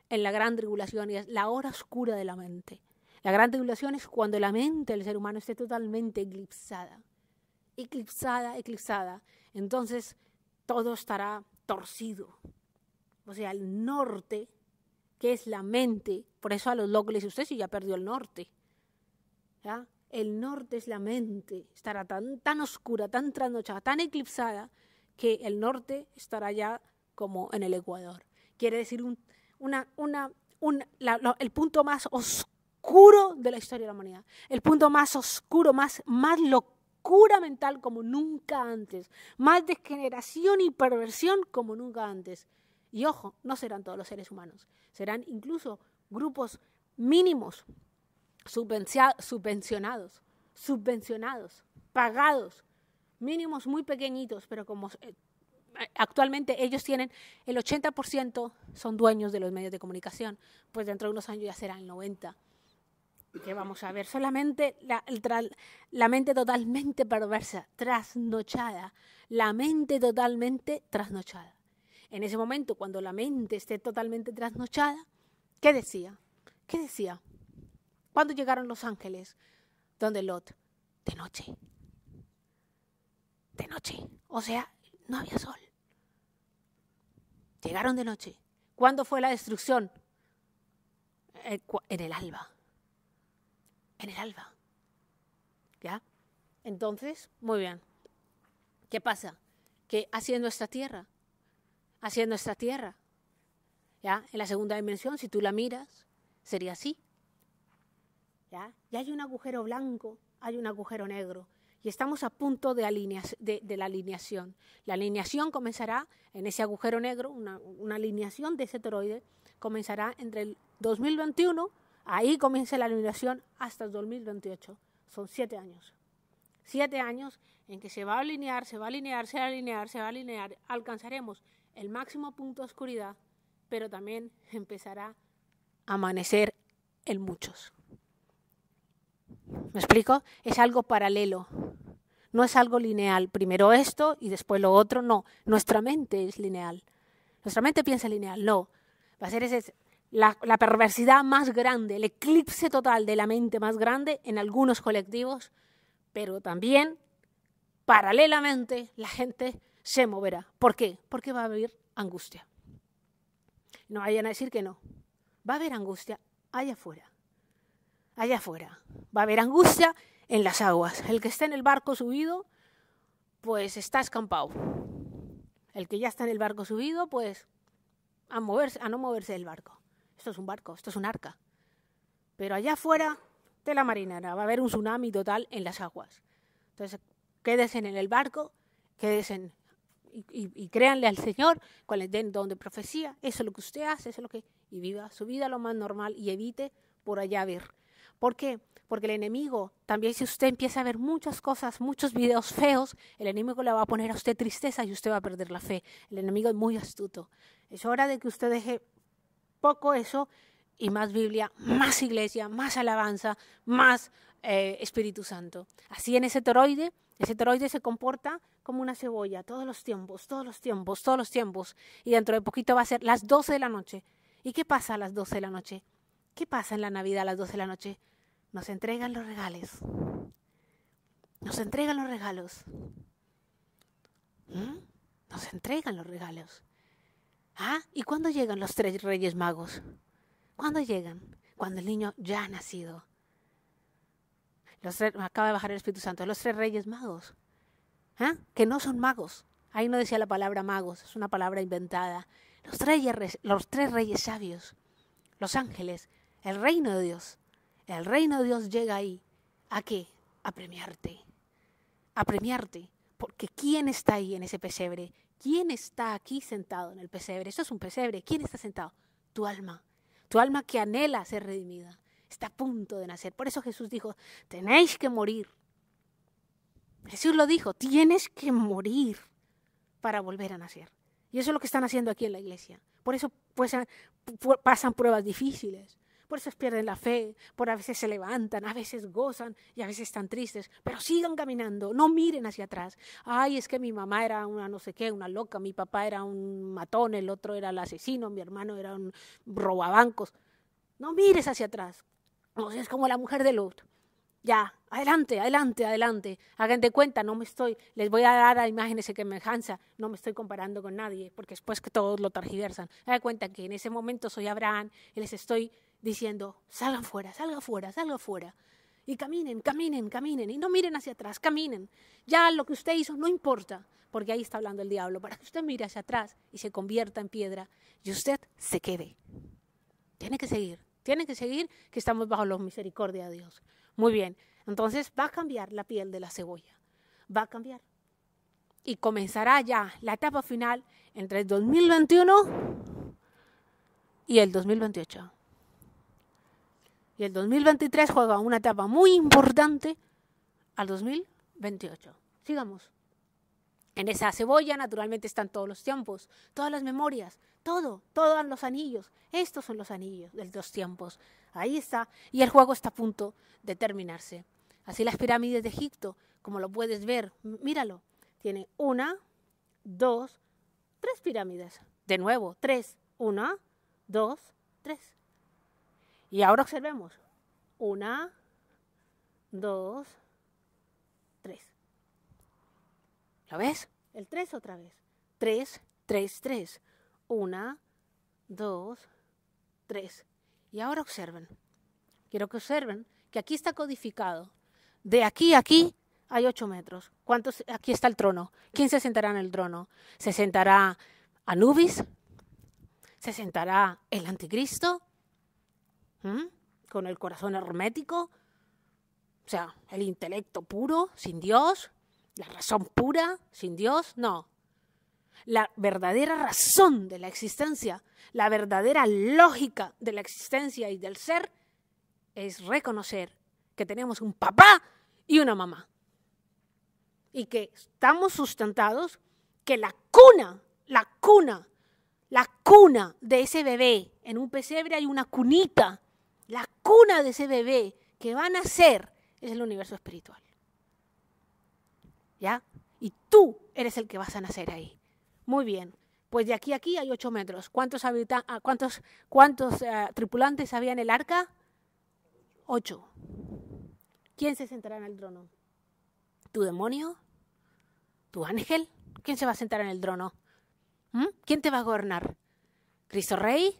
En la gran tribulación y es la hora oscura de la mente. La gran tribulación es cuando la mente del ser humano esté totalmente eclipsada. Eclipsada, eclipsada. Entonces todo estará torcido. O sea, el norte, que es la mente, por eso a los locos les dice, usted si ya perdió el norte. ¿Ya? El norte es la mente, estará tan, tan oscura, tan trasnochada, tan eclipsada, que el norte estará ya como en el Ecuador. Quiere decir un, una, una, el punto más oscuro de la historia de la humanidad, el punto más oscuro, más, más locura mental como nunca antes, más degeneración y perversión como nunca antes. Y ojo, no serán todos los seres humanos, serán incluso grupos mínimos, subvencionados, subvencionados, pagados mínimos muy pequeñitos, pero como eh, actualmente ellos tienen el 80% son dueños de los medios de comunicación, pues dentro de unos años ya será el 90%. ¿Qué vamos a ver, solamente la, mente totalmente perversa, trasnochada, la mente totalmente trasnochada. En ese momento, cuando la mente esté totalmente trasnochada, ¿qué decía? ¿Qué decía? ¿Cuándo llegaron los ángeles, donde Lot, de noche, de noche. O sea, no había sol. Llegaron de noche. ¿Cuándo fue la destrucción? Eh, en el alba. En el alba. ¿Ya? Entonces, muy bien. ¿Qué pasa? Que así es nuestra tierra. Así es nuestra tierra. ¿Ya? En la segunda dimensión, si tú la miras, sería así. ¿Ya? Y hay un agujero blanco, hay un agujero negro y estamos a punto de, la alineación. La alineación comenzará en ese agujero negro, una, una alineación de ese toroide comenzará entre el 2021, ahí comienza la alineación hasta el 2028. Son siete años. Siete años en que se va a alinear, se va a alinear, se va a alinear, se va a alinear. Alcanzaremos el máximo punto de oscuridad, pero también empezará a amanecer en muchos. ¿Me explico? Es algo paralelo. No es algo lineal. Primero esto y después lo otro. No, nuestra mente es lineal. Nuestra mente piensa lineal. No. Va a ser la, la perversidad más grande, el eclipse total de la mente más grande en algunos colectivos, pero también paralelamente la gente se moverá. ¿Por qué? Porque va a haber angustia. No vayan a decir que no. Va a haber angustia allá afuera allá afuera. Va a haber angustia en las aguas. El que está en el barco subido, pues está escampado. El que ya está en el barco subido, pues a, moverse, a no moverse del barco. Esto es un barco, esto es un arca. Pero allá afuera de la marinera va a haber un tsunami total en las aguas. Entonces, quédese en el barco, quédese y, créanle al Señor, con el den don de profecía, eso es lo que usted hace, eso es lo que... Y viva su vida lo más normal y evite por allá ver. ¿Por qué? Porque el enemigo, también si usted empieza a ver muchas cosas, muchos videos feos, el enemigo le va a poner a usted tristeza y usted va a perder la fe. El enemigo es muy astuto. Es hora de que usted deje poco eso y más Biblia, más iglesia, más alabanza, más eh, Espíritu Santo. Así en ese toroide, ese toroide se comporta como una cebolla, todos los tiempos, todos los tiempos, todos los tiempos. Y dentro de poquito va a ser las 12 de la noche. ¿Y qué pasa a las 12 de la noche? ¿Qué pasa en la Navidad a las 12 de la noche? Nos entregan los regales. Nos entregan los regalos. ¿Mm? Nos entregan los regalos. ¿Ah? ¿Y cuándo llegan los tres reyes magos? ¿Cuándo llegan? Cuando el niño ya ha nacido. Los acaba de bajar el Espíritu Santo. Los tres reyes magos. ¿Ah? Que no son magos. Ahí no decía la palabra magos, es una palabra inventada. Los tres, los tres reyes sabios, los ángeles, el reino de Dios. El reino de Dios llega ahí. ¿A qué? A premiarte. A premiarte. Porque ¿quién está ahí en ese pesebre? ¿Quién está aquí sentado en el pesebre? Eso es un pesebre. ¿Quién está sentado? Tu alma. Tu alma que anhela ser redimida. Está a punto de nacer. Por eso Jesús dijo, tenéis que morir. Jesús lo dijo, tienes que morir para volver a nacer. Y eso es lo que están haciendo aquí en la iglesia. Por eso pues, pasan pruebas difíciles. Por eso pierden la fe, por a veces se levantan, a veces gozan y a veces están tristes, pero sigan caminando, no miren hacia atrás. Ay, es que mi mamá era una no sé qué, una loca, mi papá era un matón, el otro era el asesino, mi hermano era un robabancos. No mires hacia atrás. No, es como la mujer de Lot. Ya, adelante, adelante, adelante. Hagan de cuenta, no me estoy, les voy a dar a imágenes que me semejanza, no me estoy comparando con nadie, porque después que todos lo tergiversan. Hagan de cuenta que en ese momento soy Abraham y les estoy diciendo, salgan fuera, salgan fuera, salgan fuera. Y caminen, caminen, caminen. Y no miren hacia atrás, caminen. Ya lo que usted hizo no importa, porque ahí está hablando el diablo, para que usted mire hacia atrás y se convierta en piedra y usted se quede. Tiene que seguir, tiene que seguir que estamos bajo la misericordia de Dios. Muy bien, entonces va a cambiar la piel de la cebolla, va a cambiar. Y comenzará ya la etapa final entre el 2021 y el 2028. Y el 2023 juega una etapa muy importante al 2028. Sigamos. En esa cebolla naturalmente están todos los tiempos, todas las memorias, todo, todos los anillos. Estos son los anillos de los tiempos. Ahí está. Y el juego está a punto de terminarse. Así las pirámides de Egipto, como lo puedes ver, míralo. Tiene una, dos, tres pirámides. De nuevo, tres. Una, dos, tres. Y ahora observemos. Una, dos, tres. ¿Lo ves? El tres otra vez. Tres, tres, tres. Una, dos, tres. Y ahora observen. Quiero que observen que aquí está codificado. De aquí a aquí hay ocho metros. ¿Cuántos? Aquí está el trono. ¿Quién se sentará en el trono? ¿Se sentará Anubis? ¿Se sentará el anticristo? ¿Mm? Con el corazón hermético. O sea, el intelecto puro, sin Dios. La razón pura, sin Dios. No. La verdadera razón de la existencia, la verdadera lógica de la existencia y del ser, es reconocer que tenemos un papá y una mamá. Y que estamos sustentados, que la cuna, la cuna, la cuna de ese bebé, en un pesebre hay una cunita la cuna de ese bebé que van a nacer es el universo espiritual. ¿Ya? Y tú eres el que vas a nacer ahí. Muy bien. Pues de aquí a aquí hay ocho metros. ¿Cuántos, ah, cuántos, cuántos eh, tripulantes había en el arca? Ocho. ¿Quién se sentará en el trono? ¿Tu demonio? ¿Tu ángel? ¿Quién se va a sentar en el trono? ¿Mm? ¿Quién te va a gobernar? ¿Cristo Rey?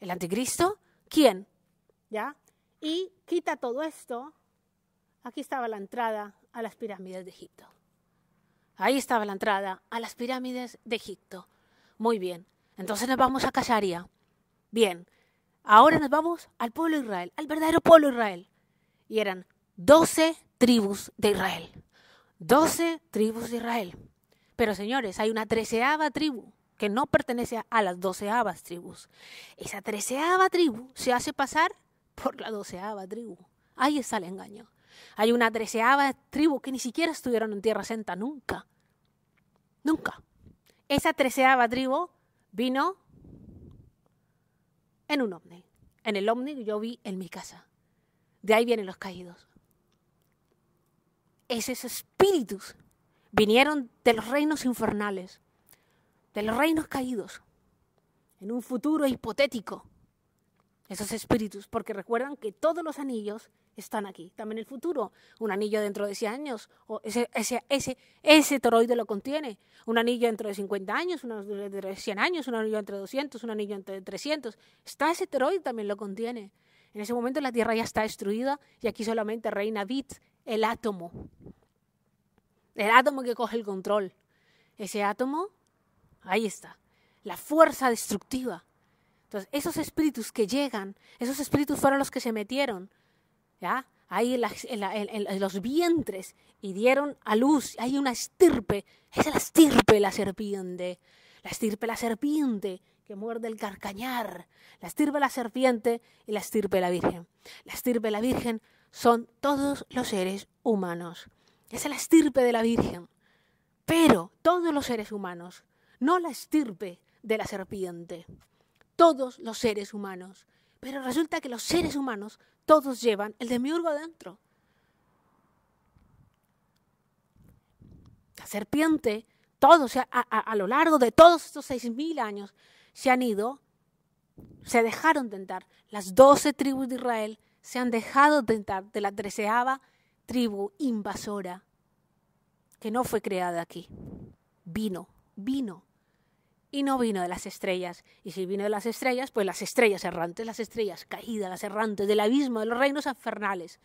¿El anticristo? ¿Quién? ¿ya? Y quita todo esto, aquí estaba la entrada a las pirámides de Egipto. Ahí estaba la entrada a las pirámides de Egipto. Muy bien, entonces nos vamos a Casaria. Bien, ahora nos vamos al pueblo de Israel, al verdadero pueblo de Israel. Y eran doce tribus de Israel. Doce tribus de Israel. Pero señores, hay una treceava tribu que no pertenece a las doceavas tribus. Esa treceava tribu se hace pasar por la doceava tribu. Ahí está el engaño. Hay una treceava tribu que ni siquiera estuvieron en Tierra Santa nunca. Nunca. Esa treceava tribu vino en un ovni. En el ovni que yo vi en mi casa. De ahí vienen los caídos. Esos espíritus vinieron de los reinos infernales, de los reinos caídos, en un futuro hipotético esos espíritus, porque recuerdan que todos los anillos están aquí, también el futuro, un anillo dentro de 100 años, o ese, ese, ese, toroide lo contiene, un anillo dentro de 50 años, un anillo dentro de 100 años, un anillo entre 200, un anillo entre 300, está ese toroide también lo contiene. En ese momento la Tierra ya está destruida y aquí solamente reina Bit, el átomo, el átomo que coge el control. Ese átomo, ahí está, la fuerza destructiva entonces, esos espíritus que llegan, esos espíritus fueron los que se metieron, ¿ya? Ahí en, los vientres y dieron a luz. Hay una estirpe, es la estirpe de la serpiente, la estirpe de la serpiente que muerde el carcañar, la estirpe de la serpiente y la estirpe de la virgen. La estirpe de la virgen son todos los seres humanos. es la estirpe de la virgen. Pero todos los seres humanos, no la estirpe de la serpiente todos los seres humanos. Pero resulta que los seres humanos todos llevan el demiurgo adentro. La serpiente, todos, a, lo largo de todos estos 6.000 años, se han ido, se dejaron tentar. Las 12 tribus de Israel se han dejado tentar de la treceava tribu invasora que no fue creada aquí. Vino, vino y no vino de las estrellas. Y si vino de las estrellas, pues las estrellas errantes, las estrellas caídas, las errantes del abismo de los reinos infernales.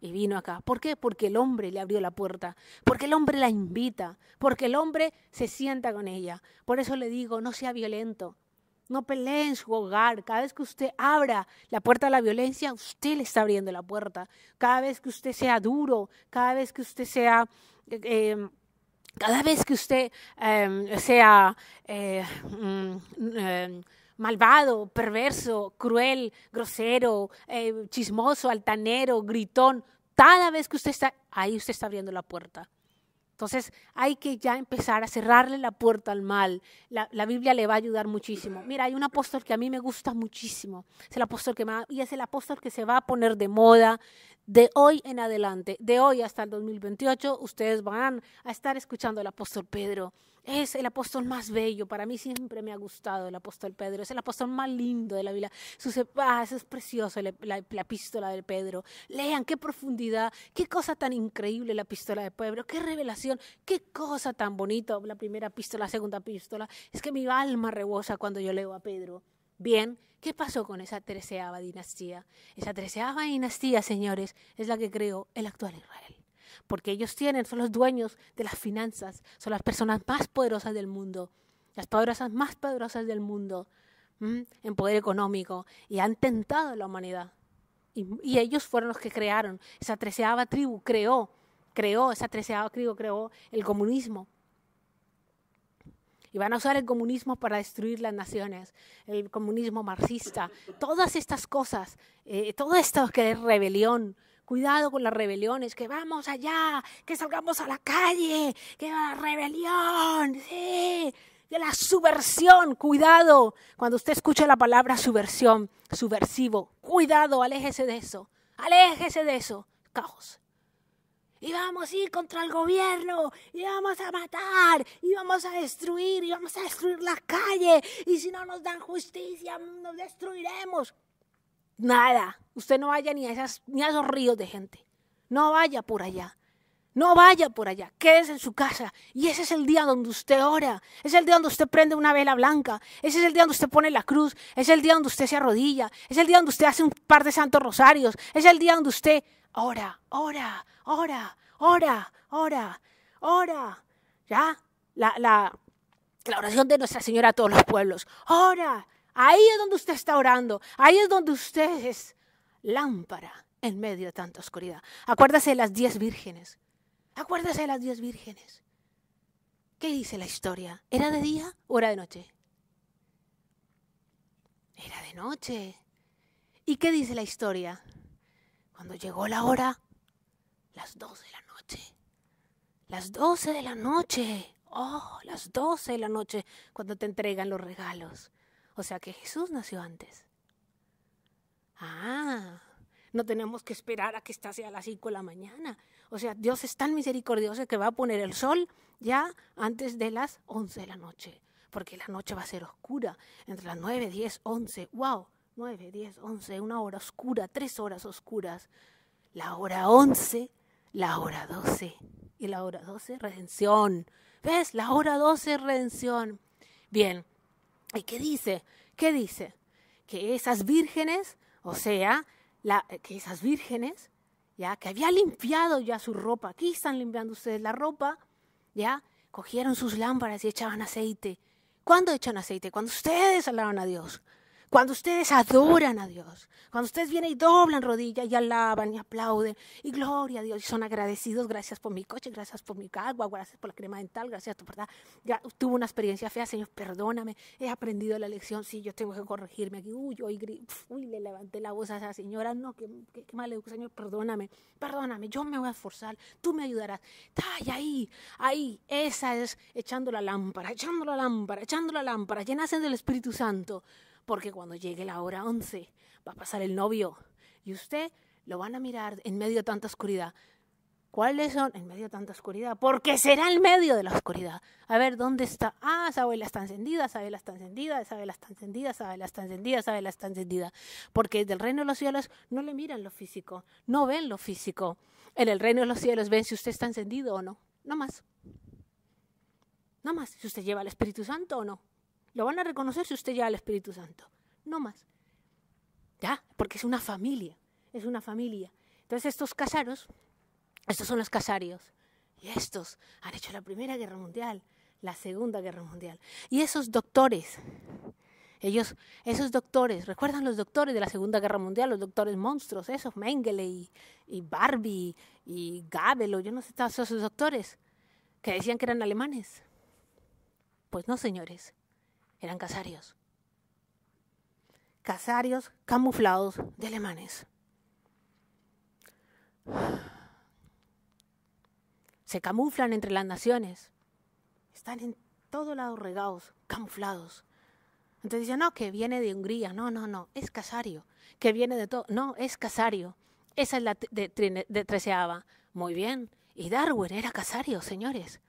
Y vino acá. ¿Por qué? Porque el hombre le abrió la puerta, porque el hombre la invita, porque el hombre se sienta con ella. Por eso le digo, no sea violento, no pelee en su hogar. Cada vez que usted abra la puerta a la violencia, usted le está abriendo la puerta. Cada vez que usted sea duro, cada vez que usted sea... Eh, eh, cada vez que usted em, sea eh, mm, em, malvado, perverso, cruel, grosero, eh, chismoso, altanero, gritón, cada vez que usted está, ahí usted está abriendo la puerta. Entonces hay que ya empezar a cerrarle la puerta al mal. La, Biblia le va a ayudar muchísimo. Mira, hay un apóstol que a mí me gusta muchísimo. Es el apóstol que y es el apóstol que se va a poner de moda de hoy en adelante, de hoy hasta el 2028, ustedes van a estar escuchando al apóstol Pedro. Es el apóstol más bello, para mí siempre me ha gustado el apóstol Pedro, es el apóstol más lindo de la Biblia. Sus, ah, es precioso, la, la epístola de Pedro. Lean qué profundidad, qué cosa tan increíble la epístola de Pedro, qué revelación, qué cosa tan bonita la primera epístola, la segunda epístola. Es que mi alma rebosa cuando yo leo a Pedro. Bien, ¿qué pasó con esa treceava dinastía? Esa treceava dinastía, señores, es la que creó el actual Israel. Porque ellos tienen, son los dueños de las finanzas, son las personas más poderosas del mundo, las poderosas más poderosas del mundo en poder económico y han tentado a la humanidad. Y, y, ellos fueron los que crearon, esa treceava tribu creó, creó, esa treceava tribu creó el comunismo, y van a usar el comunismo para destruir las naciones, el comunismo marxista, todas estas cosas, eh, todo esto que es rebelión. Cuidado con las rebeliones, que vamos allá, que salgamos a la calle, que la rebelión, sí, de la subversión, cuidado. Cuando usted escucha la palabra subversión, subversivo, cuidado, aléjese de eso, aléjese de eso, caos y vamos a ir contra el gobierno y vamos a matar y vamos a destruir y vamos a destruir la calle y si no nos dan justicia nos destruiremos. Nada, usted no vaya ni a, esas, ni a esos ríos de gente, no vaya por allá. No vaya por allá, quédese en su casa. Y ese es el día donde usted ora, es el día donde usted prende una vela blanca, ese es el día donde usted pone la cruz, es el día donde usted se arrodilla, es el día donde usted hace un par de santos rosarios, es el día donde usted ora, ora, ora, ora, ora, ora. ¿Ya? La, la, oración de Nuestra Señora a todos los pueblos. Ora. Ahí es donde usted está orando, ahí es donde usted es lámpara en medio de tanta oscuridad. Acuérdase de las diez vírgenes Acuérdese de las diez vírgenes. ¿Qué dice la historia? ¿Era de día o era de noche? Era de noche. ¿Y qué dice la historia? Cuando llegó la hora, las doce de la noche. Las doce de la noche. Oh, las doce de la noche cuando te entregan los regalos. O sea que Jesús nació antes. Ah, no tenemos que esperar a que esté hacia a las cinco de la mañana. O sea, Dios es tan misericordioso que va a poner el sol ya antes de las 11 de la noche, porque la noche va a ser oscura, entre las 9, 10, 11, wow, 9, 10, 11, una hora oscura, tres horas oscuras, la hora 11, la hora 12, y la hora 12, redención. ¿Ves? La hora 12, redención. Bien, ¿y qué dice? ¿Qué dice? Que esas vírgenes, o sea, la, que esas vírgenes ya que había limpiado ya su ropa. Aquí están limpiando ustedes la ropa, ya cogieron sus lámparas y echaban aceite. ¿Cuándo echan aceite? Cuando ustedes hablaron a Dios. Cuando ustedes adoran a Dios, cuando ustedes vienen y doblan rodillas y alaban y aplauden y gloria a Dios y son agradecidos, gracias por mi coche, gracias por mi agua, gracias por la crema dental, gracias a tu verdad. Ya tuve una experiencia fea, Señor, perdóname, he aprendido la lección, sí, yo tengo que corregirme aquí, uy, yo uy, le levanté la voz a esa señora, no, qué, qué, mal Señor, perdóname, perdóname, yo me voy a esforzar, tú me ayudarás. Está ahí, ahí, esa es echando la lámpara, echando la lámpara, echando la lámpara, llenarse del Espíritu Santo porque cuando llegue la hora 11 va a pasar el novio y usted lo van a mirar en medio de tanta oscuridad. ¿Cuáles son? En medio de tanta oscuridad. Porque será en medio de la oscuridad. A ver, ¿dónde está? Ah, esa abuela está encendida, esa vela está encendida, esa vela está encendida, esa vela está encendida, esa está encendida. Porque del reino de los cielos no le miran lo físico, no ven lo físico. En el reino de los cielos ven si usted está encendido o no. No más. No más. Si usted lleva al Espíritu Santo o no. Lo van a reconocer si usted ya al Espíritu Santo. No más. ¿Ya? Porque es una familia. Es una familia. Entonces estos casaros, estos son los casarios. Y estos han hecho la Primera Guerra Mundial, la Segunda Guerra Mundial. Y esos doctores, ellos, esos doctores, ¿recuerdan los doctores de la Segunda Guerra Mundial? Los doctores monstruos, esos Mengele y, Barbie y Gabelo, yo no sé, esos doctores que decían que eran alemanes. Pues no, señores, eran casarios. Casarios camuflados de alemanes. Se camuflan entre las naciones. Están en todo lado regados, camuflados. Entonces dicen, no, que viene de Hungría. No, no, no, es casario. Que viene de todo. No, es casario. Esa es la de, de treceava. Muy bien. Y Darwin era casario, señores.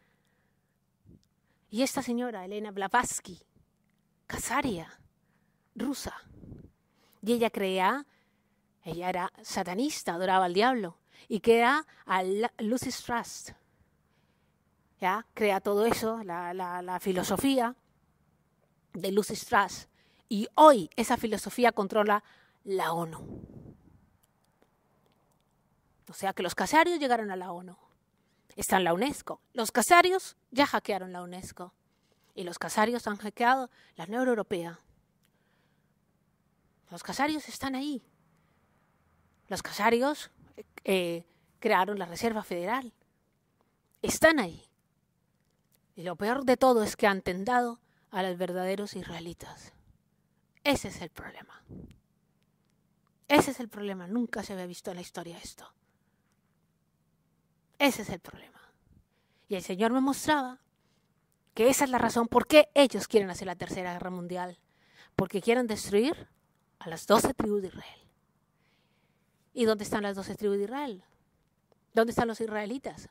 Y esta señora, Elena Blavatsky, Casaria, rusa. Y ella creía, ella era satanista, adoraba al diablo, y crea a Lucy Trust. ¿Ya? Crea todo eso, la, filosofía de Lucy Trust, Y hoy esa filosofía controla la ONU. O sea que los casarios llegaron a la ONU. Está en la UNESCO. Los casarios ya hackearon la UNESCO y los casarios han hackeado la Unión Europea. Los casarios están ahí. Los casarios eh, crearon la Reserva Federal. Están ahí. Y lo peor de todo es que han tendido a los verdaderos israelitas. Ese es el problema. Ese es el problema. Nunca se había visto en la historia esto. Ese es el problema. Y el Señor me mostraba que esa es la razón por qué ellos quieren hacer la Tercera Guerra Mundial, porque quieren destruir a las doce tribus de Israel. ¿Y dónde están las doce tribus de Israel? ¿Dónde están los israelitas?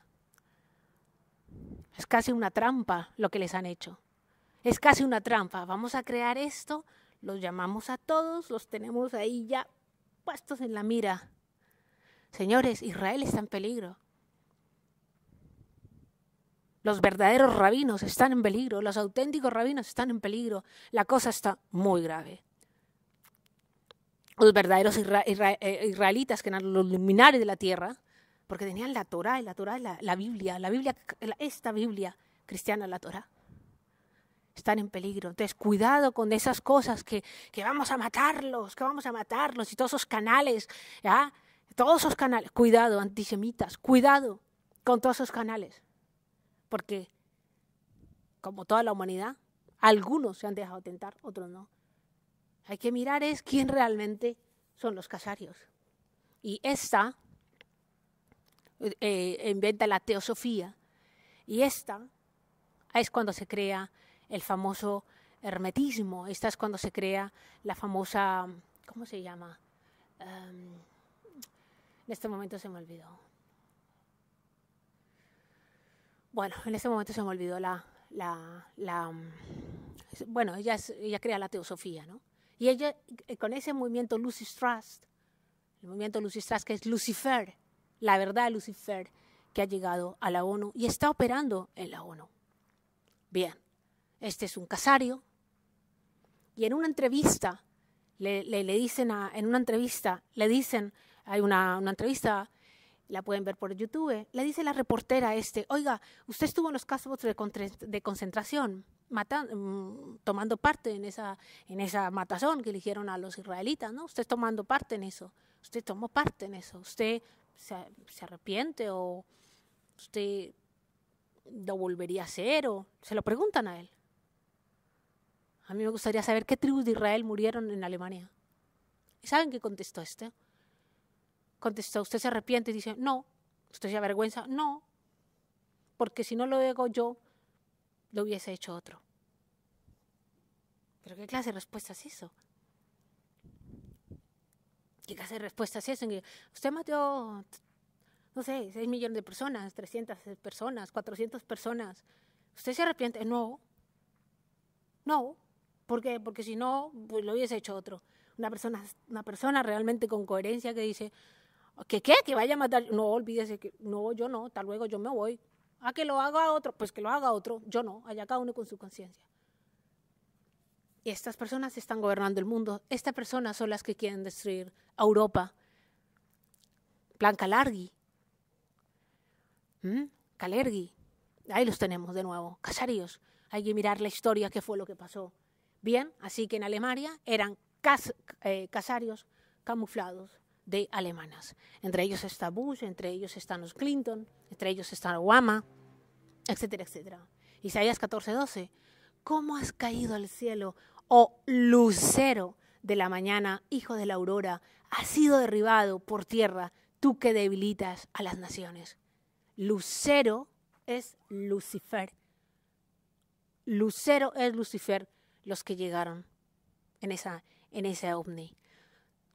Es casi una trampa lo que les han hecho. Es casi una trampa. Vamos a crear esto, los llamamos a todos, los tenemos ahí ya puestos en la mira. Señores, Israel está en peligro. Los verdaderos rabinos están en peligro, los auténticos rabinos están en peligro. La cosa está muy grave. Los verdaderos eh, israelitas, que eran los luminares de la tierra, porque tenían la Torah, la Torá, la, Biblia, la Biblia, esta Biblia cristiana, la Torah están en peligro. Entonces, cuidado con esas cosas que, que, vamos a matarlos, que vamos a matarlos y todos esos canales, ¿ya? Todos esos canales, cuidado, antisemitas, cuidado con todos esos canales porque como toda la humanidad, algunos se han dejado tentar, otros no. Hay que mirar es quién realmente son los casarios. Y esta eh, eh, inventa la teosofía y esta es cuando se crea el famoso hermetismo, esta es cuando se crea la famosa, ¿cómo se llama? Em, en este momento se me olvidó. Bueno, en ese momento se me olvidó la, mm, bueno, ella, crea la teosofía, ¿no? Y ella, eh, con ese movimiento Lucy Trust, el movimiento Lucy Trust, que es Lucifer, la verdad Lucifer, que ha llegado a la ONU y está operando en la ONU. Bien, este es un casario. Y en una entrevista, le, dicen en una entrevista, le dicen, hay una entrevista la pueden ver por YouTube, le dice la reportera este, oiga, usted estuvo en los casos de, concentración, mm, tomando parte en esa, en esa matazón que eligieron a los israelitas, ¿no? Usted tomando parte en eso, usted tomó parte en eso, usted se, arrepiente o usted lo volvería a hacer o se lo preguntan a él. A mí me gustaría saber qué tribus de Israel murieron en Alemania. ¿Y saben qué contestó este? contestó, ¿usted se arrepiente? Y dice, no. ¿Usted se avergüenza? No. Porque si no lo hago yo, lo hubiese hecho otro. ¿Pero qué clase de respuesta es eso? ¿Qué clase de respuesta es eso? Usted mató, no sé, 6 millones de personas, 300 personas, 400 personas. ¿Usted se arrepiente? No. No. ¿Por qué? Porque si no, pues lo hubiese hecho otro. Una persona, una persona realmente con coherencia que dice, ¿Qué Que vaya a matar. No, olvídese que no, yo no, tal luego yo me voy. A que lo haga otro, pues que lo haga otro, yo no, allá cada uno con su conciencia. Estas personas están gobernando el mundo, estas personas son las que quieren destruir a Europa. plan Calargui ¿Mm? ahí los tenemos de nuevo, Casarios. Hay que mirar la historia, qué fue lo que pasó. Bien, así que en Alemania eran cas eh, casarios camuflados de alemanas. Entre ellos está Bush, entre ellos están los Clinton, entre ellos está Obama, etcétera, etcétera. Isaías 14:12, ¿cómo has caído al cielo, oh lucero de la mañana, hijo de la aurora? Has sido derribado por tierra, tú que debilitas a las naciones. Lucero es Lucifer. Lucero es Lucifer, los que llegaron en esa, en ese ovni.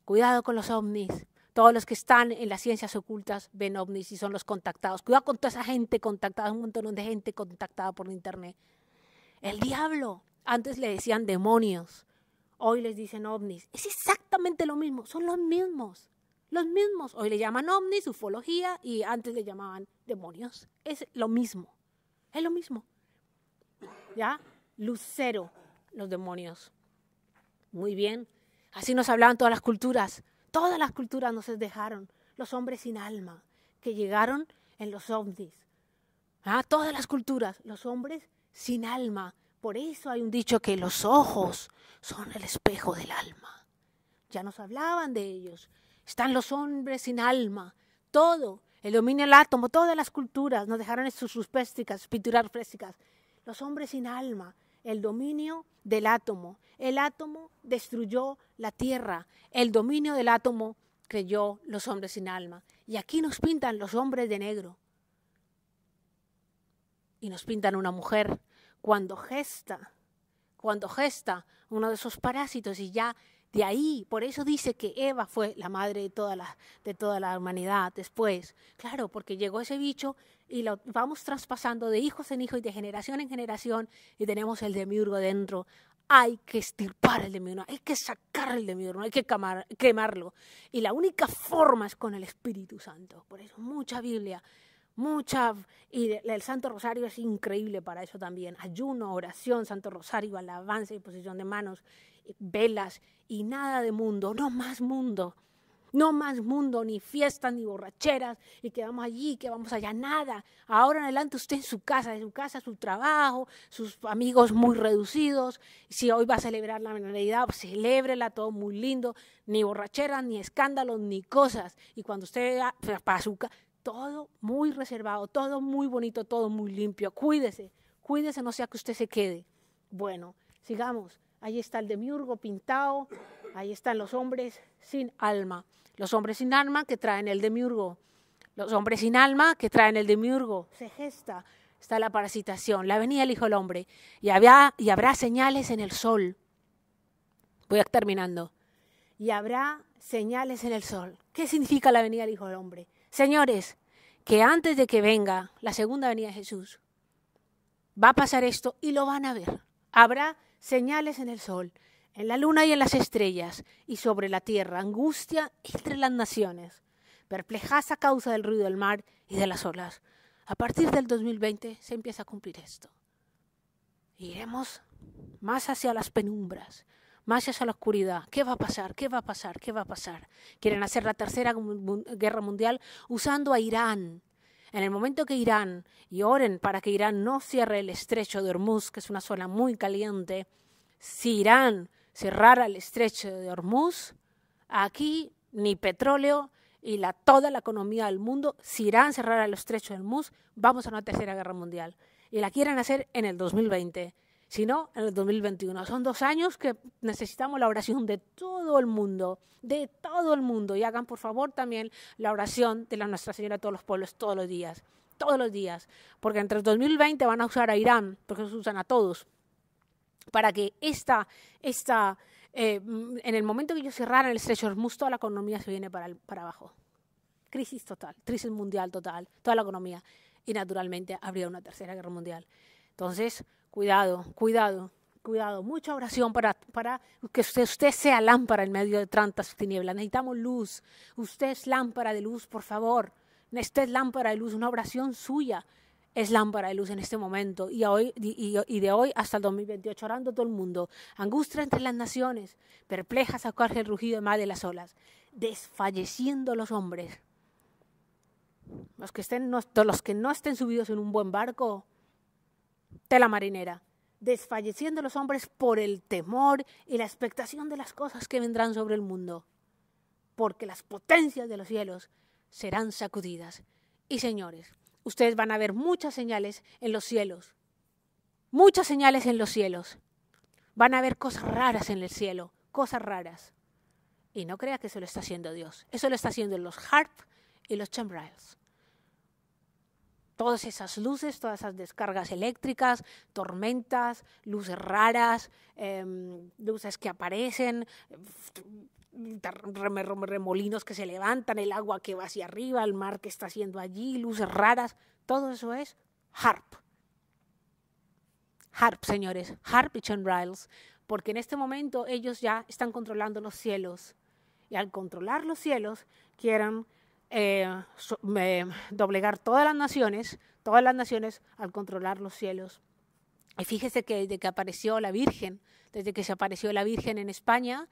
Cuidado con los ovnis. Todos los que están en las ciencias ocultas ven ovnis y son los contactados. Cuidado con toda esa gente contactada, un montón de gente contactada por internet. El diablo. Antes le decían demonios. Hoy les dicen ovnis. Es exactamente lo mismo. Son los mismos. Los mismos. Hoy le llaman ovnis, ufología y antes le llamaban demonios. Es lo mismo. Es lo mismo. ¿Ya? Lucero, los demonios. Muy bien. Así nos hablaban todas las culturas. Todas las culturas nos dejaron. Los hombres sin alma que llegaron en los ovnis. ¿Ah? Todas las culturas, los hombres sin alma. Por eso hay un dicho que los ojos son el espejo del alma. Ya nos hablaban de ellos. Están los hombres sin alma. Todo, el dominio del átomo, todas las culturas nos dejaron sus suspésticas, pinturas frescas. Los hombres sin alma, el dominio del átomo. El átomo destruyó la tierra, el dominio del átomo creyó los hombres sin alma. Y aquí nos pintan los hombres de negro. Y nos pintan una mujer cuando gesta, cuando gesta uno de esos parásitos y ya de ahí, por eso dice que Eva fue la madre de toda la, de toda la humanidad después. Claro, porque llegó ese bicho y lo vamos traspasando de hijos en hijo y de generación en generación y tenemos el demiurgo dentro. Hay que estirpar el demiurgo, hay que sacar el demiurgo, hay que quemarlo. Y la única forma es con el Espíritu Santo. Por eso mucha Biblia, mucha... Y el Santo Rosario es increíble para eso también. Ayuno, oración, Santo Rosario, alabanza y posición de manos, velas y nada de mundo, no más mundo no más mundo, ni fiestas, ni borracheras, y quedamos allí, que vamos allá, nada. Ahora en adelante usted en su casa, en su casa, su trabajo, sus amigos muy reducidos. Si hoy va a celebrar la Navidad, celébrela, todo muy lindo. Ni borracheras, ni escándalos, ni cosas. Y cuando usted vea para su casa, todo muy reservado, todo muy bonito, todo muy limpio. Cuídese, cuídese, no sea que usted se quede. Bueno, sigamos. Ahí está el demiurgo pintado, ahí están los hombres sin alma. Los hombres sin alma que traen el demiurgo. Los hombres sin alma que traen el demiurgo. Se gesta. Está la parasitación. La venida del Hijo del Hombre. Y, había, y habrá señales en el sol. Voy terminando. Y habrá señales en el sol. ¿Qué significa la venida del Hijo del Hombre? Señores, que antes de que venga la segunda venida de Jesús, va a pasar esto y lo van a ver. Habrá señales en el sol en la luna y en las estrellas, y sobre la tierra angustia entre las naciones, perplejas a causa del ruido del mar y de las olas. A partir del 2020 se empieza a cumplir esto. Iremos más hacia las penumbras, más hacia la oscuridad. ¿Qué va a pasar? ¿Qué va a pasar? ¿Qué va a pasar? Quieren hacer la tercera guerra mundial usando a Irán. En el momento que Irán, y oren para que Irán no cierre el estrecho de Hormuz, que es una zona muy caliente, si Irán cerrar el estrecho de Hormuz, aquí ni petróleo y toda la economía del mundo, si Irán cerrara el estrecho de Hormuz, vamos a una tercera guerra mundial. Y la quieren hacer en el 2020, si no, en el 2021. Son dos años que necesitamos la oración de todo el mundo, de todo el mundo. Y hagan, por favor, también la oración de la Nuestra Señora a todos los pueblos todos los días todos los días, porque entre el 2020 van a usar a Irán, porque usan a todos, para que esta, eh, mm, en el momento que ellos cerraran el estrecho Hormuz, toda la economía se viene para, abajo. Crisis total, crisis mundial total, toda la economía. Y naturalmente habría una tercera guerra mundial. Entonces, cuidado, cuidado, cuidado. Mucha oración para, que usted, usted sea lámpara en medio de tantas tinieblas. Necesitamos luz. Usted es lámpara de luz, por favor. Usted es lámpara de luz, una oración suya es lámpara de luz en este momento y, hoy, y, de hoy hasta el 2028, orando todo el mundo. Angustia entre las naciones, perpleja a el rugido de mar de las olas, desfalleciendo los hombres. Los que, los que no estén subidos en un buen barco, tela marinera, desfalleciendo los hombres por el temor y la expectación de las cosas que vendrán sobre el mundo, porque las potencias de los cielos serán sacudidas. Y señores, ustedes van a ver muchas señales en los cielos. Muchas señales en los cielos. Van a ver cosas raras en el cielo, cosas raras. Y no crea que eso lo está haciendo Dios. Eso lo está haciendo los harp y los Chambrales. Todas esas luces, todas esas descargas eléctricas, tormentas, luces raras, em, luces que aparecen, remolinos que se levantan, el agua que va hacia arriba, el mar que está haciendo allí, luces raras, todo eso es harp. Harp, señores, harp y porque en este momento ellos ya están controlando los cielos y al controlar los cielos quieren eh, doblegar todas las naciones, todas las naciones al controlar los cielos. Y fíjese que desde que apareció la Virgen, desde que se apareció la Virgen en España,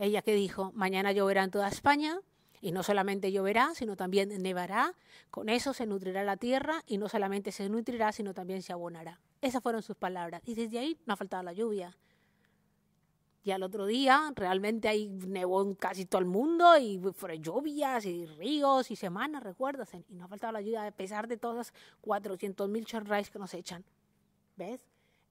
ella que dijo, mañana lloverá en toda España, y no solamente lloverá, sino también nevará. Con eso se nutrirá la tierra y no solamente se nutrirá, sino también se abonará. Esas fueron sus palabras. Y desde ahí no ha faltado la lluvia. Y al otro día realmente ahí nevó casi todo el mundo y fueron lluvias y ríos y semanas, recuerdas. Y no ha faltado la lluvia a pesar de todas las 400.000 charrais que nos echan. ¿Ves?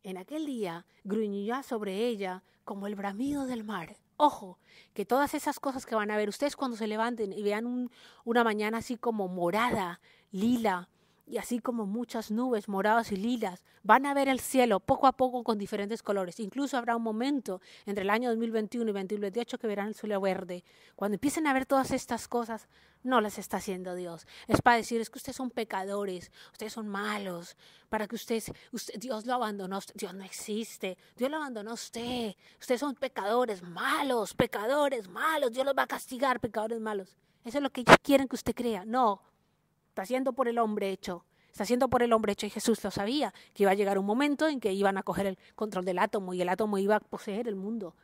En aquel día gruñía sobre ella como el bramido del mar. Ojo, que todas esas cosas que van a ver ustedes cuando se levanten y vean un, una mañana así como morada, lila, y así como muchas nubes moradas y lilas, van a ver el cielo poco a poco con diferentes colores. Incluso habrá un momento entre el año 2021 y 2028 que verán el cielo verde. Cuando empiecen a ver todas estas cosas, no las está haciendo Dios. Es para decir, es que ustedes son pecadores, ustedes son malos, para que ustedes, Dios lo abandonó, Dios no existe, Dios lo abandonó a usted, ustedes son pecadores malos, pecadores malos, Dios los va a castigar, pecadores malos. Eso es lo que ellos quieren que usted crea. No, está haciendo por el hombre hecho, está haciendo por el hombre hecho y Jesús lo sabía, que iba a llegar un momento en que iban a coger el control del átomo y el átomo iba a poseer el mundo.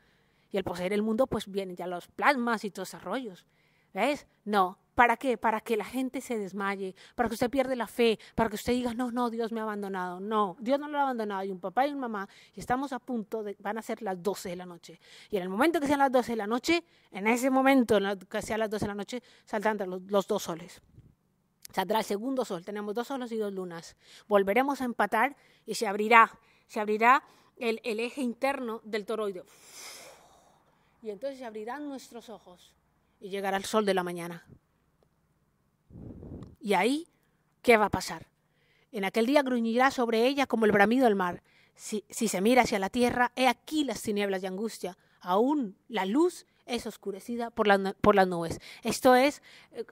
Y al poseer el mundo, pues vienen ya los plasmas y todos esos rollos. ¿Ves? No, ¿Para qué? Para que la gente se desmaye, para que usted pierda la fe, para que usted diga, no, no, Dios me ha abandonado. No, Dios no lo ha abandonado. y un papá y una mamá y estamos a punto de, van a ser las 12 de la noche. Y en el momento que sean las 12 de la noche, en ese momento que sean las 12 de la noche, saldrán los, dos soles. Saldrá el segundo sol, tenemos dos solos y dos lunas. Volveremos a empatar y se abrirá, se abrirá el, el eje interno del toroide. Y entonces se abrirán nuestros ojos y llegará el sol de la mañana. Y ahí, ¿qué va a pasar? En aquel día gruñirá sobre ella como el bramido del mar. Si, se mira hacia la tierra, he aquí las tinieblas de angustia. Aún la luz es oscurecida por, las nubes. Esto es eh,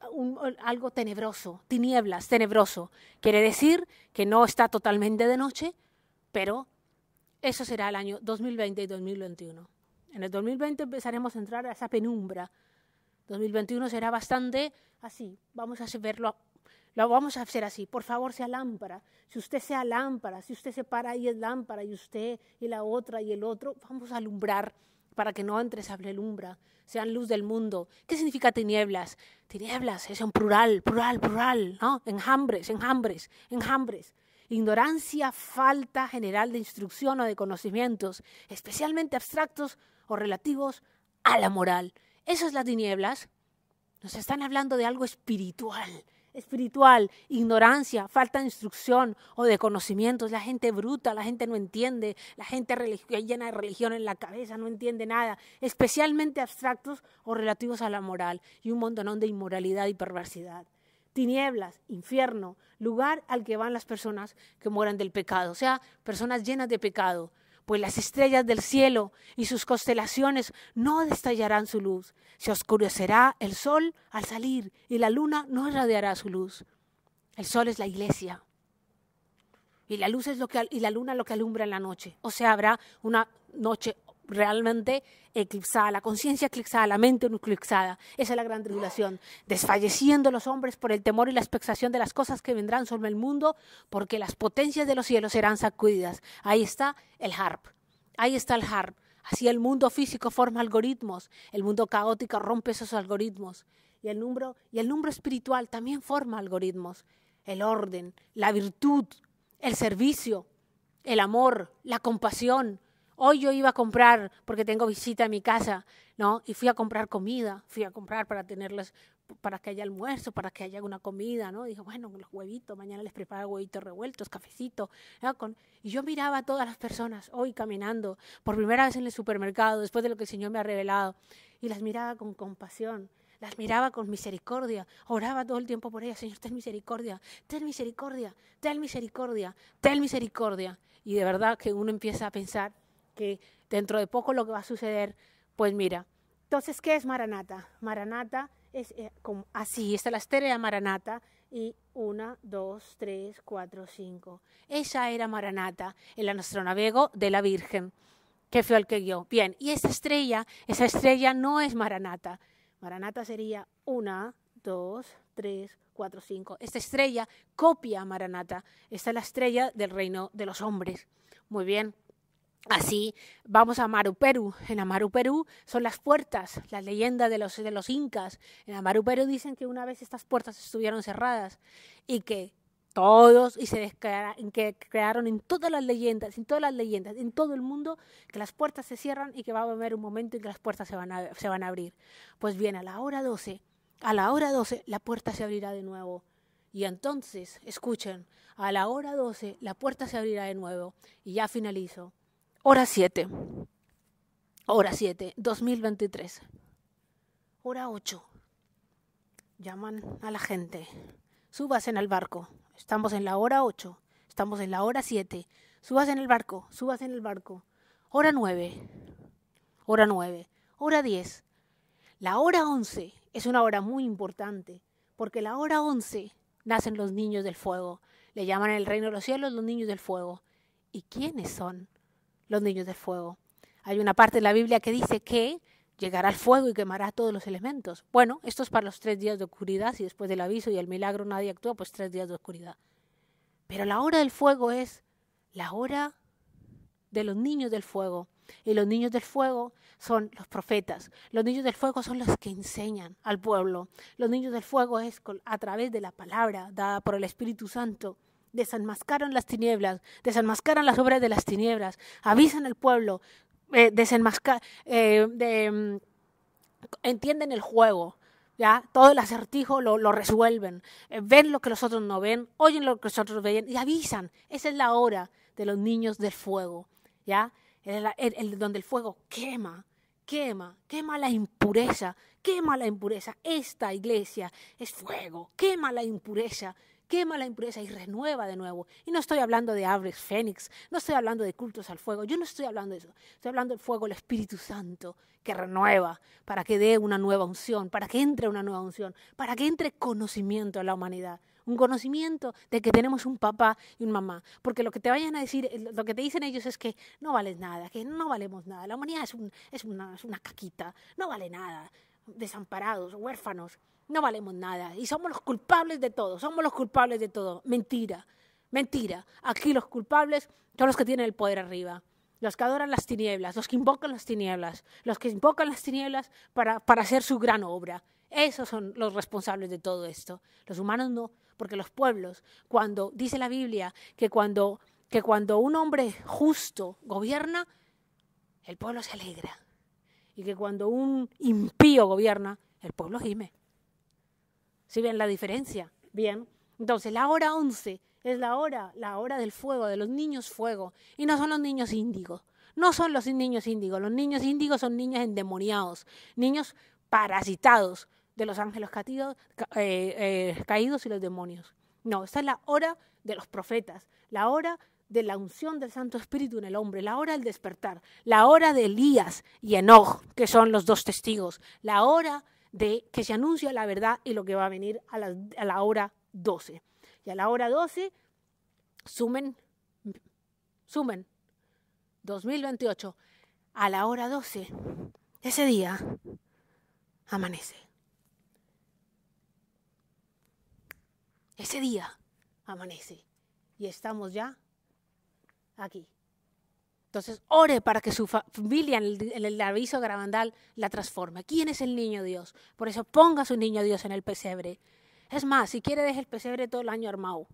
algo tenebroso, tinieblas, tenebroso. Quiere decir que no está totalmente de noche, pero eso será el año 2020 y 2021. En el 2020 empezaremos a entrar a esa penumbra. 2021 será bastante así. Vamos a verlo lo vamos a hacer así. Por favor, sea lámpara. Si usted sea lámpara, si usted se para ahí es lámpara, y usted y la otra y el otro, vamos a alumbrar para que no entre esa lumbra, sean luz del mundo. ¿Qué significa tinieblas? Tinieblas es un plural, plural, plural, ¿no? Enjambres, enjambres, enjambres. Ignorancia, falta general de instrucción o de conocimientos, especialmente abstractos o relativos a la moral. Esas es las tinieblas. Nos están hablando de algo espiritual, espiritual, ignorancia, falta de instrucción o de conocimientos, la gente bruta, la gente no entiende, la gente llena de religión en la cabeza, no entiende nada, especialmente abstractos o relativos a la moral y un montonón de inmoralidad y perversidad. Tinieblas, infierno, lugar al que van las personas que mueran del pecado, o sea, personas llenas de pecado, pues las estrellas del cielo y sus constelaciones no destallarán su luz. Se oscurecerá el sol al salir y la luna no irradiará su luz. El sol es la iglesia. Y la luz es lo que y la luna lo que alumbra en la noche. O sea, habrá una noche realmente eclipsada, la conciencia eclipsada, la mente eclipsada. Esa es la gran tribulación. Desfalleciendo los hombres por el temor y la expectación de las cosas que vendrán sobre el mundo, porque las potencias de los cielos serán sacudidas. Ahí está el harp. Ahí está el harp. Así el mundo físico forma algoritmos, el mundo caótico rompe esos algoritmos y el número y el número espiritual también forma algoritmos, el orden, la virtud, el servicio, el amor, la compasión, Hoy yo iba a comprar porque tengo visita en mi casa, ¿no? Y fui a comprar comida, fui a comprar para tenerlas, para que haya almuerzo, para que haya alguna comida, ¿no? dije, bueno, los huevitos, mañana les preparo huevitos revueltos, cafecito. y yo miraba a todas las personas hoy caminando, por primera vez en el supermercado, después de lo que el Señor me ha revelado, y las miraba con compasión las miraba con misericordia, oraba todo el tiempo por ellas, Señor, ten misericordia, ten misericordia, ten misericordia, ten misericordia. Y de verdad que uno empieza a pensar, que dentro de poco lo que va a suceder, pues mira. Entonces, ¿qué es Maranata? Maranata es eh, como así, está la estrella Maranata y una, dos, tres, cuatro, cinco. Esa era Maranata, el astronavego de la Virgen, que fue el que guió. Bien, y esta estrella, esa estrella no es Maranata. Maranata sería una, dos, tres, cuatro, cinco. Esta estrella copia a Maranata. Esta es la estrella del reino de los hombres. Muy bien. Así vamos a Maru Perú. En Amaru Perú son las puertas, las leyendas de los, incas. En Amaru Perú dicen que una vez estas puertas estuvieron cerradas y que todos y se que crearon en todas las leyendas, en todas las leyendas, en todo el mundo, que las puertas se cierran y que va a haber un momento en que las puertas se van a, se van a abrir. Pues bien, a la hora 12, a la hora 12 la puerta se abrirá de nuevo. Y entonces, escuchen, a la hora 12 la puerta se abrirá de nuevo. Y ya finalizo. Hora 7. Hora 7, 2023. Hora 8. Llaman a la gente. Subas en el barco. Estamos en la hora 8. Estamos en la hora 7. Subas en el barco. Subas en el barco. Hora 9. Hora 9. Hora 10. La hora 11 es una hora muy importante porque la hora 11 nacen los niños del fuego. Le llaman el reino de los cielos los niños del fuego. ¿Y quiénes son? los niños de fuego. Hay una parte de la Biblia que dice que llegará el fuego y quemará todos los elementos. Bueno, esto es para los tres días de oscuridad, y después del aviso y el milagro nadie actúa, pues tres días de oscuridad. Pero la hora del fuego es la hora de los niños del fuego. Y los niños del fuego son los profetas. Los niños del fuego son los que enseñan al pueblo. Los niños del fuego es a través de la palabra dada por el Espíritu Santo desenmascaran las tinieblas, desenmascaran las obras de las tinieblas, avisan al pueblo, eh, eh, mm, entienden el juego. ¿Ya? Todo el acertijo lo, resuelven, eh, ven lo que los otros no ven, oyen lo que los otros ven y avisan. Esa es la hora de los niños del fuego, ¿ya? donde el fuego quema, quema, quema la impureza, quema la impureza. Esta iglesia es fuego, quema la impureza, quema la impureza y renueva de nuevo. Y no estoy hablando de aves fénix, no estoy hablando de cultos al fuego, yo no estoy hablando de eso. Estoy hablando del fuego, el Espíritu Santo, que renueva, para que dé una nueva unción, para que entre una nueva unción, para que entre conocimiento a la humanidad. Un conocimiento de que tenemos un papá y un mamá. Porque lo que te vayan a decir, eh, lo que te dicen ellos es que no vales nada, que no valemos nada. La humanidad es una caquita, no vale nada desamparados, huérfanos, no valemos nada y somos los culpables de todo, somos los culpables de todo. Mentira, mentira. Aquí los culpables son los que tienen el poder arriba, los que adoran las tinieblas, los que invocan las tinieblas, los que invocan las tinieblas para, para hacer su gran obra. Esos son los responsables de todo esto. Los humanos no, porque los pueblos, cuando dice la Biblia que cuando, que cuando un hombre justo gobierna, el pueblo se alegra y que cuando un impío gobierna, el pueblo gime. Si ¿Sí ven la diferencia? Bien. Entonces, la hora 11 es la hora, la hora del fuego, de los niños fuego. Y no son los niños índigos. No son los niños índigos. Los niños índigos son niños endemoniados, niños parasitados de los ángeles caídos, eh, eh, y los demonios. No, esta es la hora de los profetas, la hora de la unción del Santo Espíritu en el hombre, la hora del despertar, la hora de Elías y Enoch, que son los dos testigos, la hora de que se anuncia la verdad y lo que va a venir a la hora 12. Y a la hora 12, sumen, sumen, 2028, a la hora 12, ese día amanece. Ese día amanece y estamos ya aquí. Entonces, ore para que su familia en el, aviso grabandal la transforme. ¿Quién es el niño Dios? Por eso ponga a su niño Dios en el pesebre. Es más, si quiere, deje el pesebre todo el año armado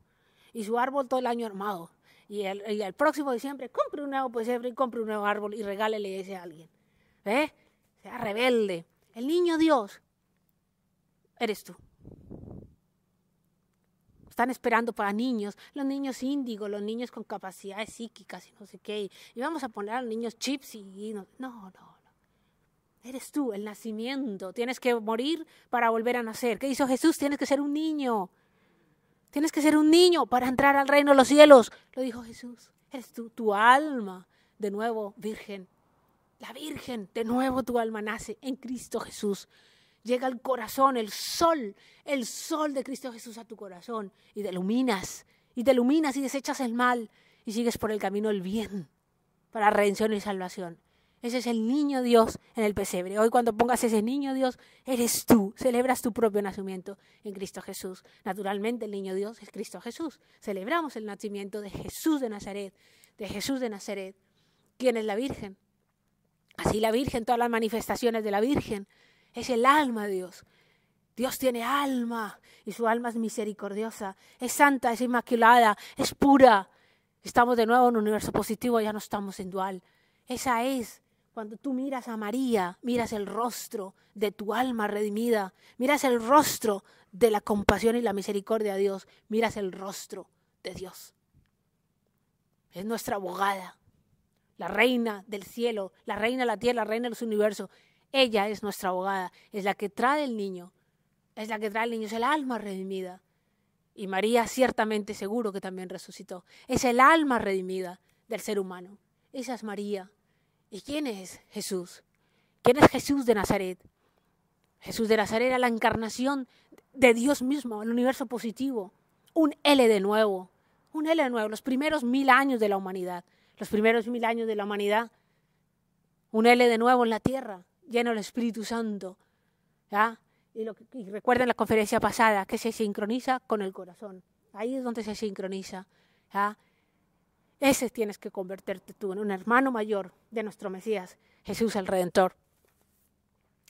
y su árbol todo el año armado. Y el, y el próximo diciembre, compre un nuevo pesebre y compre un nuevo árbol y regálele ese a alguien. ¿Eh? Sea rebelde. El niño Dios eres tú están esperando para niños, los niños índigos, los niños con capacidades psíquicas y no sé qué, y vamos a poner a los niños chips y, no, no, no. Eres tú, el nacimiento. Tienes que morir para volver a nacer. ¿Qué hizo Jesús? Tienes que ser un niño. Tienes que ser un niño para entrar al reino de los cielos. Lo dijo Jesús. Eres tú, tu alma, de nuevo virgen. La virgen, de nuevo tu alma nace en Cristo Jesús llega al corazón, el sol, el sol de Cristo Jesús a tu corazón y te iluminas, y te iluminas y desechas el mal y sigues por el camino del bien para redención y salvación. Ese es el niño Dios en el pesebre. Hoy cuando pongas ese niño Dios, eres tú. Celebras tu propio nacimiento en Cristo Jesús. Naturalmente el niño Dios es Cristo Jesús. Celebramos el nacimiento de Jesús de Nazaret, de Jesús de Nazaret, ¿Quién es la Virgen. Así la Virgen, todas las manifestaciones de la Virgen, es el alma de Dios. Dios tiene alma y su alma es misericordiosa, es santa, es inmaculada, es pura. Estamos de nuevo en un universo positivo, ya no estamos en dual. Esa es cuando tú miras a María, miras el rostro de tu alma redimida, miras el rostro de la compasión y la misericordia de Dios, miras el rostro de Dios. Es nuestra abogada, la reina del cielo, la reina de la tierra, la reina de los universos. Ella es nuestra abogada, es la que trae el niño, es la que trae el niño, es el alma redimida. Y María ciertamente seguro que también resucitó. Es el alma redimida del ser humano. Esa es María. ¿Y quién es Jesús? ¿Quién es Jesús de Nazaret? Jesús de Nazaret era la encarnación de Dios mismo, el universo positivo. Un L de nuevo, un L de nuevo, los primeros mil años de la humanidad, los primeros mil años de la humanidad. Un L de nuevo en la tierra, lleno del Espíritu Santo. Y, lo, recuerden la conferencia pasada, que se sincroniza con el corazón. Ahí es donde se sincroniza. Ese tienes que convertirte tú en un hermano mayor de nuestro Mesías, Jesús el Redentor.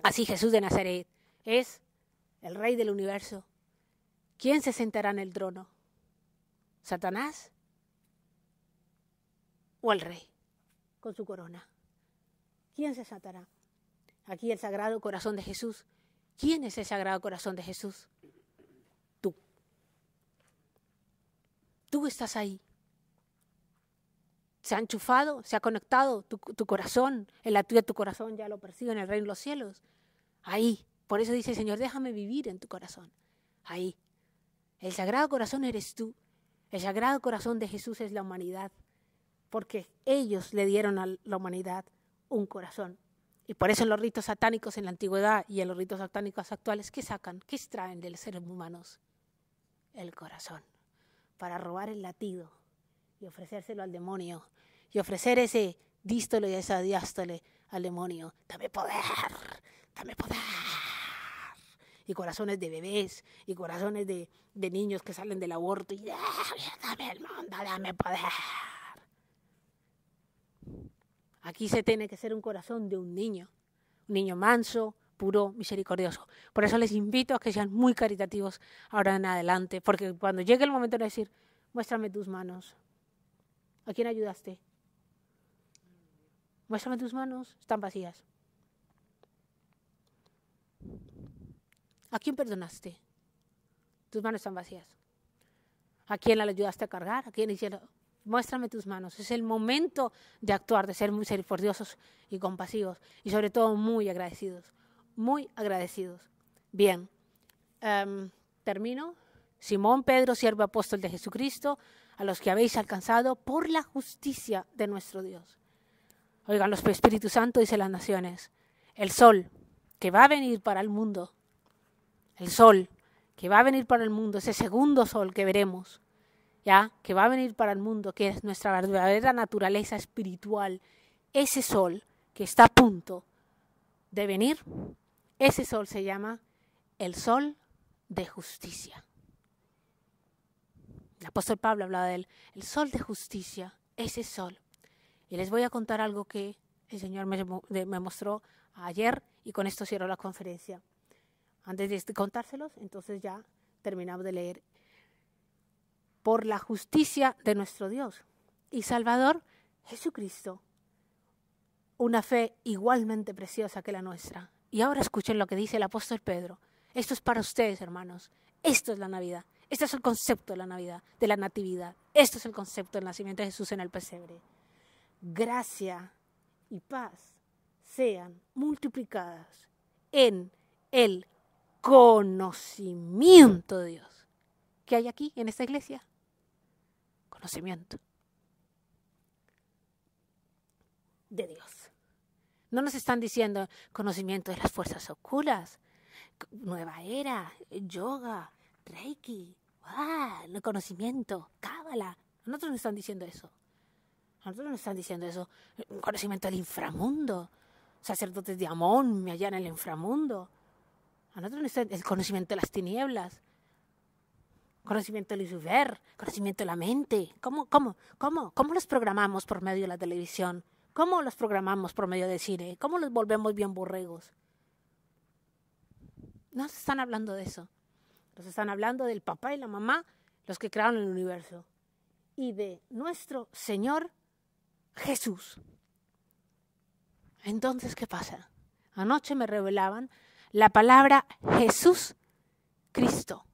Así Jesús de Nazaret es el Rey del universo. ¿Quién se sentará en el trono? ¿Satanás? ¿O el Rey con su corona? ¿Quién se sentará? aquí el Sagrado Corazón de Jesús. ¿Quién es el Sagrado Corazón de Jesús? Tú. Tú estás ahí. Se ha enchufado, se ha conectado tu, corazón, en la tuya tu corazón ya lo percibe en el reino de los cielos. Ahí. Por eso dice, Señor, déjame vivir en tu corazón. Ahí. El Sagrado Corazón eres tú. El Sagrado Corazón de Jesús es la humanidad. Porque ellos le dieron a la humanidad un corazón y por eso los ritos satánicos en la antigüedad y en los ritos satánicos actuales, ¿qué sacan? ¿Qué extraen del los seres humanos? El corazón, para robar el latido y ofrecérselo al demonio, y ofrecer ese dístole y esa diástole al demonio. Dame poder, dame poder. Y corazones de bebés, y corazones de, de niños que salen del aborto, y dame el mundo, dame poder. Aquí se tiene que ser un corazón de un niño, un niño manso, puro, misericordioso. Por eso les invito a que sean muy caritativos ahora en adelante, porque cuando llegue el momento de decir, muéstrame tus manos, ¿a quién ayudaste? Muéstrame tus manos, están vacías. ¿A quién perdonaste? Tus manos están vacías. ¿A quién la ayudaste a cargar? ¿A quién hicieron? muéstrame tus manos. Es el momento de actuar, de ser misericordiosos y compasivos y sobre todo muy agradecidos, muy agradecidos. Bien, em, termino. Simón Pedro, siervo apóstol de Jesucristo, a los que habéis alcanzado por la justicia de nuestro Dios. Oigan, los Espíritu Santo dice las naciones, el sol que va a venir para el mundo, el sol que va a venir para el mundo, ese segundo sol que veremos que va a venir para el mundo, que es nuestra verdadera naturaleza espiritual, ese sol que está a punto de venir, ese sol se llama el sol de justicia. El apóstol Pablo hablaba del el sol de justicia, ese sol. Y les voy a contar algo que el Señor me, me mostró ayer y con esto cierro la conferencia. Antes de este, contárselos, entonces ya terminamos de leer por la justicia de nuestro Dios y Salvador Jesucristo. Una fe igualmente preciosa que la nuestra. Y ahora escuchen lo que dice el apóstol Pedro. Esto es para ustedes, hermanos. Esto es la Navidad. Este es el concepto de la Navidad, de la Natividad. Esto es el concepto del nacimiento de Jesús en el pesebre. Gracia y paz sean multiplicadas en el conocimiento de Dios. ¿Qué hay aquí en esta iglesia? conocimiento de Dios. No nos están diciendo conocimiento de las fuerzas oscuras, nueva era, yoga, reiki, ah, conocimiento, cábala. Nosotros nos están diciendo eso. Nosotros nos están diciendo eso. Conocimiento del inframundo. Sacerdotes de Amón, me hallan en el inframundo. nosotros nos están, el conocimiento de las tinieblas conocimiento del Lucifer, conocimiento de la mente. ¿Cómo, cómo, cómo, cómo los programamos por medio de la televisión? ¿Cómo los programamos por medio de cine? ¿Cómo los volvemos bien borregos? No se están hablando de eso. Nos están hablando del papá y la mamá, los que crearon el universo. Y de nuestro Señor Jesús. Entonces, ¿qué pasa? Anoche me revelaban la palabra Jesús Cristo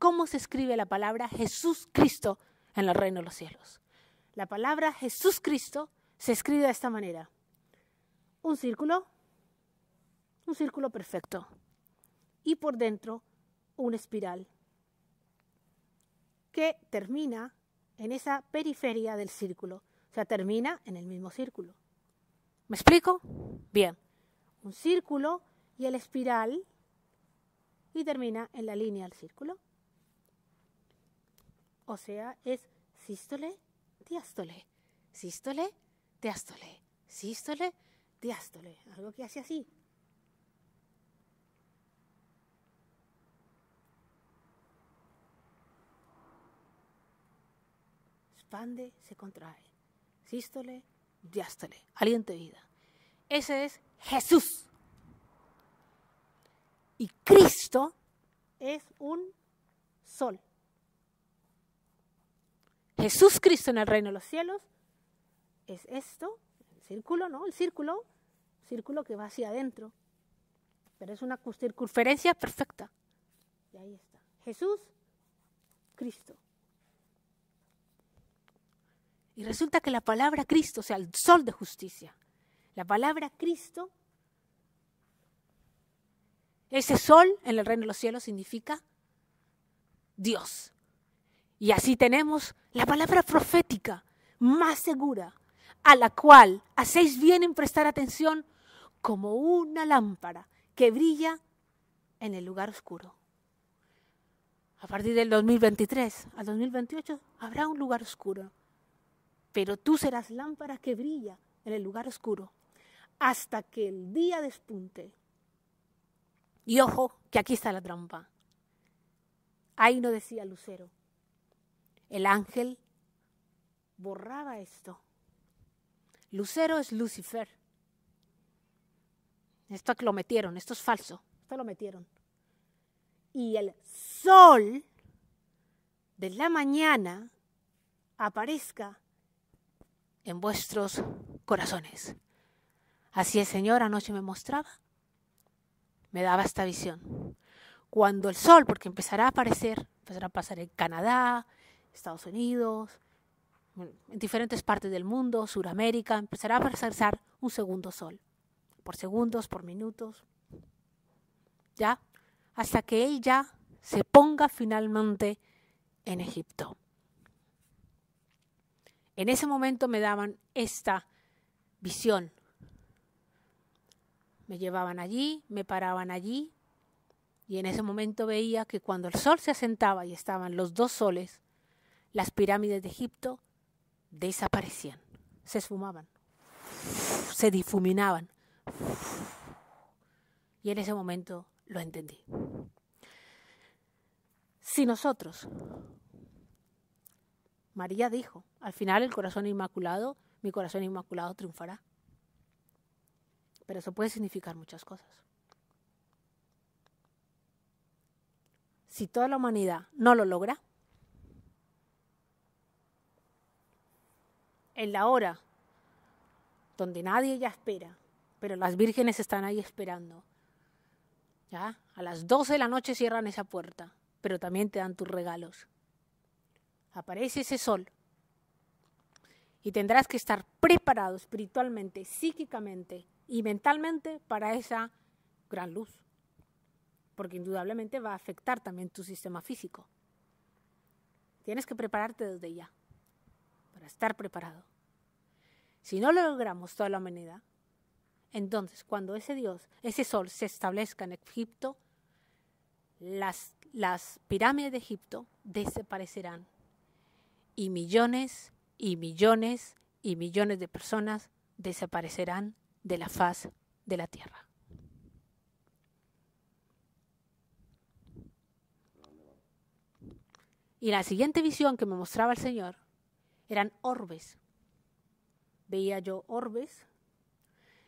cómo se escribe la palabra Jesús Cristo en el reino de los cielos. La palabra Jesús Cristo se escribe de esta manera. Un círculo, un círculo perfecto. Y por dentro, una espiral que termina en esa periferia del círculo. O sea, termina en el mismo círculo. ¿Me explico? Bien. Un círculo y el espiral y termina en la línea del círculo. O sea, es sístole, diástole, sístole, diástole, sístole, diástole. Algo que hace así. Expande, se contrae. Sístole, diástole. Aliento de vida. Ese es Jesús. Y Cristo es un sol. Jesús Cristo en el reino de los cielos, es esto, el círculo, ¿no? El círculo, círculo que va hacia adentro. Pero es una circunferencia perfecta. Y ahí está. Jesús, Cristo. Y resulta que la palabra Cristo, o sea, el sol de justicia, la palabra Cristo, ese sol en el reino de los cielos significa Dios. Y así tenemos la palabra profética más segura, a la cual hacéis bien en prestar atención como una lámpara que brilla en el lugar oscuro. A partir del 2023 al 2028 habrá un lugar oscuro, pero tú serás lámpara que brilla en el lugar oscuro hasta que el día despunte. Y ojo, que aquí está la trampa. Ahí no decía Lucero, el ángel borraba esto. Lucero es Lucifer. Esto lo metieron, esto es falso, esto lo metieron. Y el sol de la mañana aparezca en vuestros corazones. Así el Señor anoche me mostraba, me daba esta visión. Cuando el sol, porque empezará a aparecer, empezará a pasar en Canadá, Estados Unidos, en diferentes partes del mundo, Suramérica, empezará a pasar un segundo sol, por segundos, por minutos, ¿ya? Hasta que ella se ponga finalmente en Egipto. En ese momento me daban esta visión. Me llevaban allí, me paraban allí, y en ese momento veía que cuando el sol se asentaba y estaban los dos soles, las pirámides de Egipto desaparecían, se esfumaban, se difuminaban. Y en ese momento lo entendí. Si nosotros, María dijo, al final el corazón inmaculado, mi corazón inmaculado triunfará. Pero eso puede significar muchas cosas. Si toda la humanidad no lo logra, en la hora donde nadie ya espera, pero las vírgenes están ahí esperando. ¿Ya? A las 12 de la noche cierran esa puerta, pero también te dan tus regalos. Aparece ese sol y tendrás que estar preparado espiritualmente, psíquicamente y mentalmente para esa gran luz, porque indudablemente va a afectar también tu sistema físico. Tienes que prepararte desde ya estar preparado. Si no lo logramos toda la humanidad, entonces cuando ese Dios, ese sol se establezca en Egipto, las, las pirámides de Egipto desaparecerán y millones y millones y millones de personas desaparecerán de la faz de la tierra. Y la siguiente visión que me mostraba el Señor eran orbes. Veía yo orbes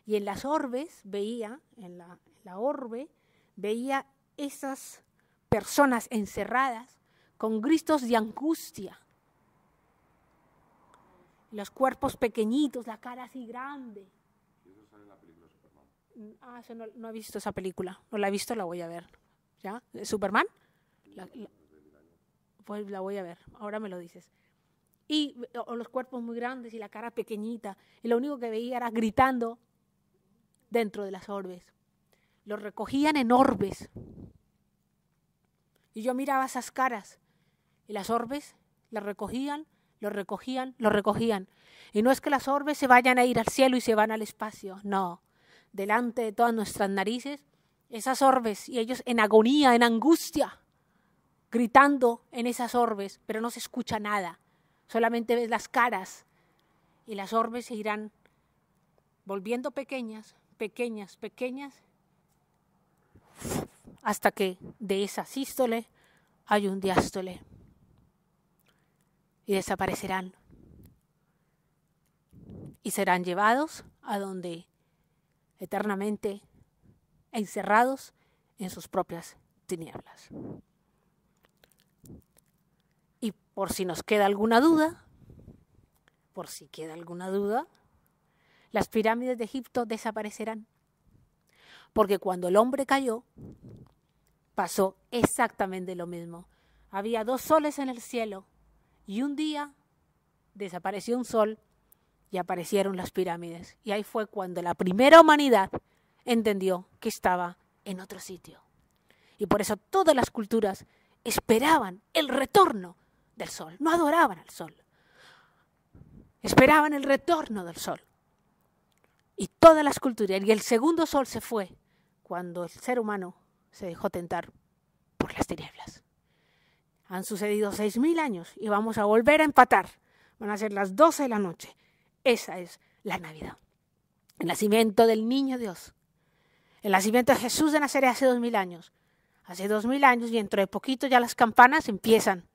y en las orbes veía, en la, orbe, veía esas personas encerradas con gritos de angustia. Los cuerpos pequeñitos, la cara así grande. eso sale en la película Superman? Mm, ah, no, he visto esa película. No la he visto, la voy a ver. ¿Ya? ¿Superman? pues la voy a ver. Ahora me lo dices y los cuerpos muy grandes y la cara pequeñita, y lo único que veía era gritando dentro de las orbes. Los recogían en orbes. Y yo miraba esas caras y las orbes las recogían, los recogían, los recogían. Y no es que las orbes se vayan a ir al cielo y se van al espacio, no. Delante de todas nuestras narices, esas orbes y ellos en agonía, en angustia, gritando en esas orbes, pero no se escucha nada solamente ves las caras y las orbes se irán volviendo pequeñas, pequeñas, pequeñas, hasta que de esa sístole hay un diástole y desaparecerán y serán llevados a donde eternamente encerrados en sus propias tinieblas por si nos queda alguna duda, por si queda alguna duda, las pirámides de Egipto desaparecerán. Porque cuando el hombre cayó, pasó exactamente lo mismo. Había dos soles en el cielo y un día desapareció un sol y aparecieron las pirámides. Y ahí fue cuando la primera humanidad entendió que estaba en otro sitio. Y por eso todas las culturas esperaban el retorno el sol, no adoraban al sol, esperaban el retorno del sol. Y todas las culturas, y el segundo sol se fue cuando el ser humano se dejó tentar por las tinieblas. Han sucedido seis mil años y vamos a volver a empatar. Van a ser las doce de la noche. Esa es la Navidad. El nacimiento del niño Dios. El nacimiento de Jesús de nacer hace dos mil años. Hace dos mil años y dentro de poquito ya las campanas empiezan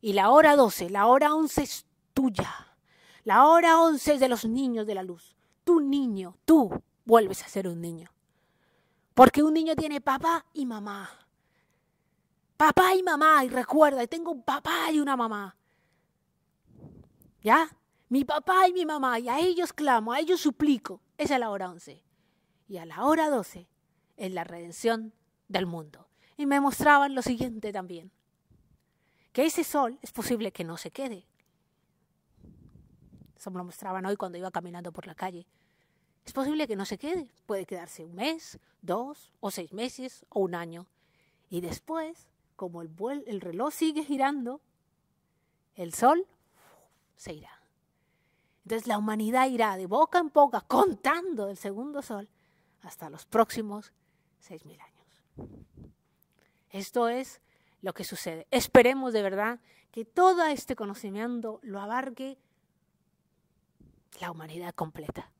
y la hora 12, la hora 11 es tuya. La hora 11 es de los niños de la luz. Tu niño, tú vuelves a ser un niño. Porque un niño tiene papá y mamá. Papá y mamá, y recuerda, tengo un papá y una mamá. ¿Ya? Mi papá y mi mamá, y a ellos clamo, a ellos suplico. Esa es la hora 11. Y a la hora 12 es la redención del mundo. Y me mostraban lo siguiente también que ese sol es posible que no se quede. Eso me lo mostraban hoy cuando iba caminando por la calle. Es posible que no se quede. Puede quedarse un mes, dos o seis meses o un año. Y después, como el, el reloj sigue girando, el sol se irá. Entonces la humanidad irá de boca en boca contando el segundo sol hasta los próximos seis mil años. Esto es lo que sucede. Esperemos de verdad que todo este conocimiento lo abarque la humanidad completa.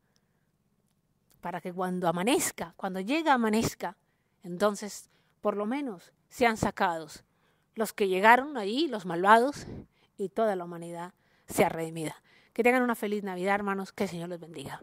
Para que cuando amanezca, cuando llega amanezca, entonces por lo menos sean sacados los que llegaron allí, los malvados, y toda la humanidad sea redimida. Que tengan una feliz Navidad, hermanos. Que el Señor les bendiga.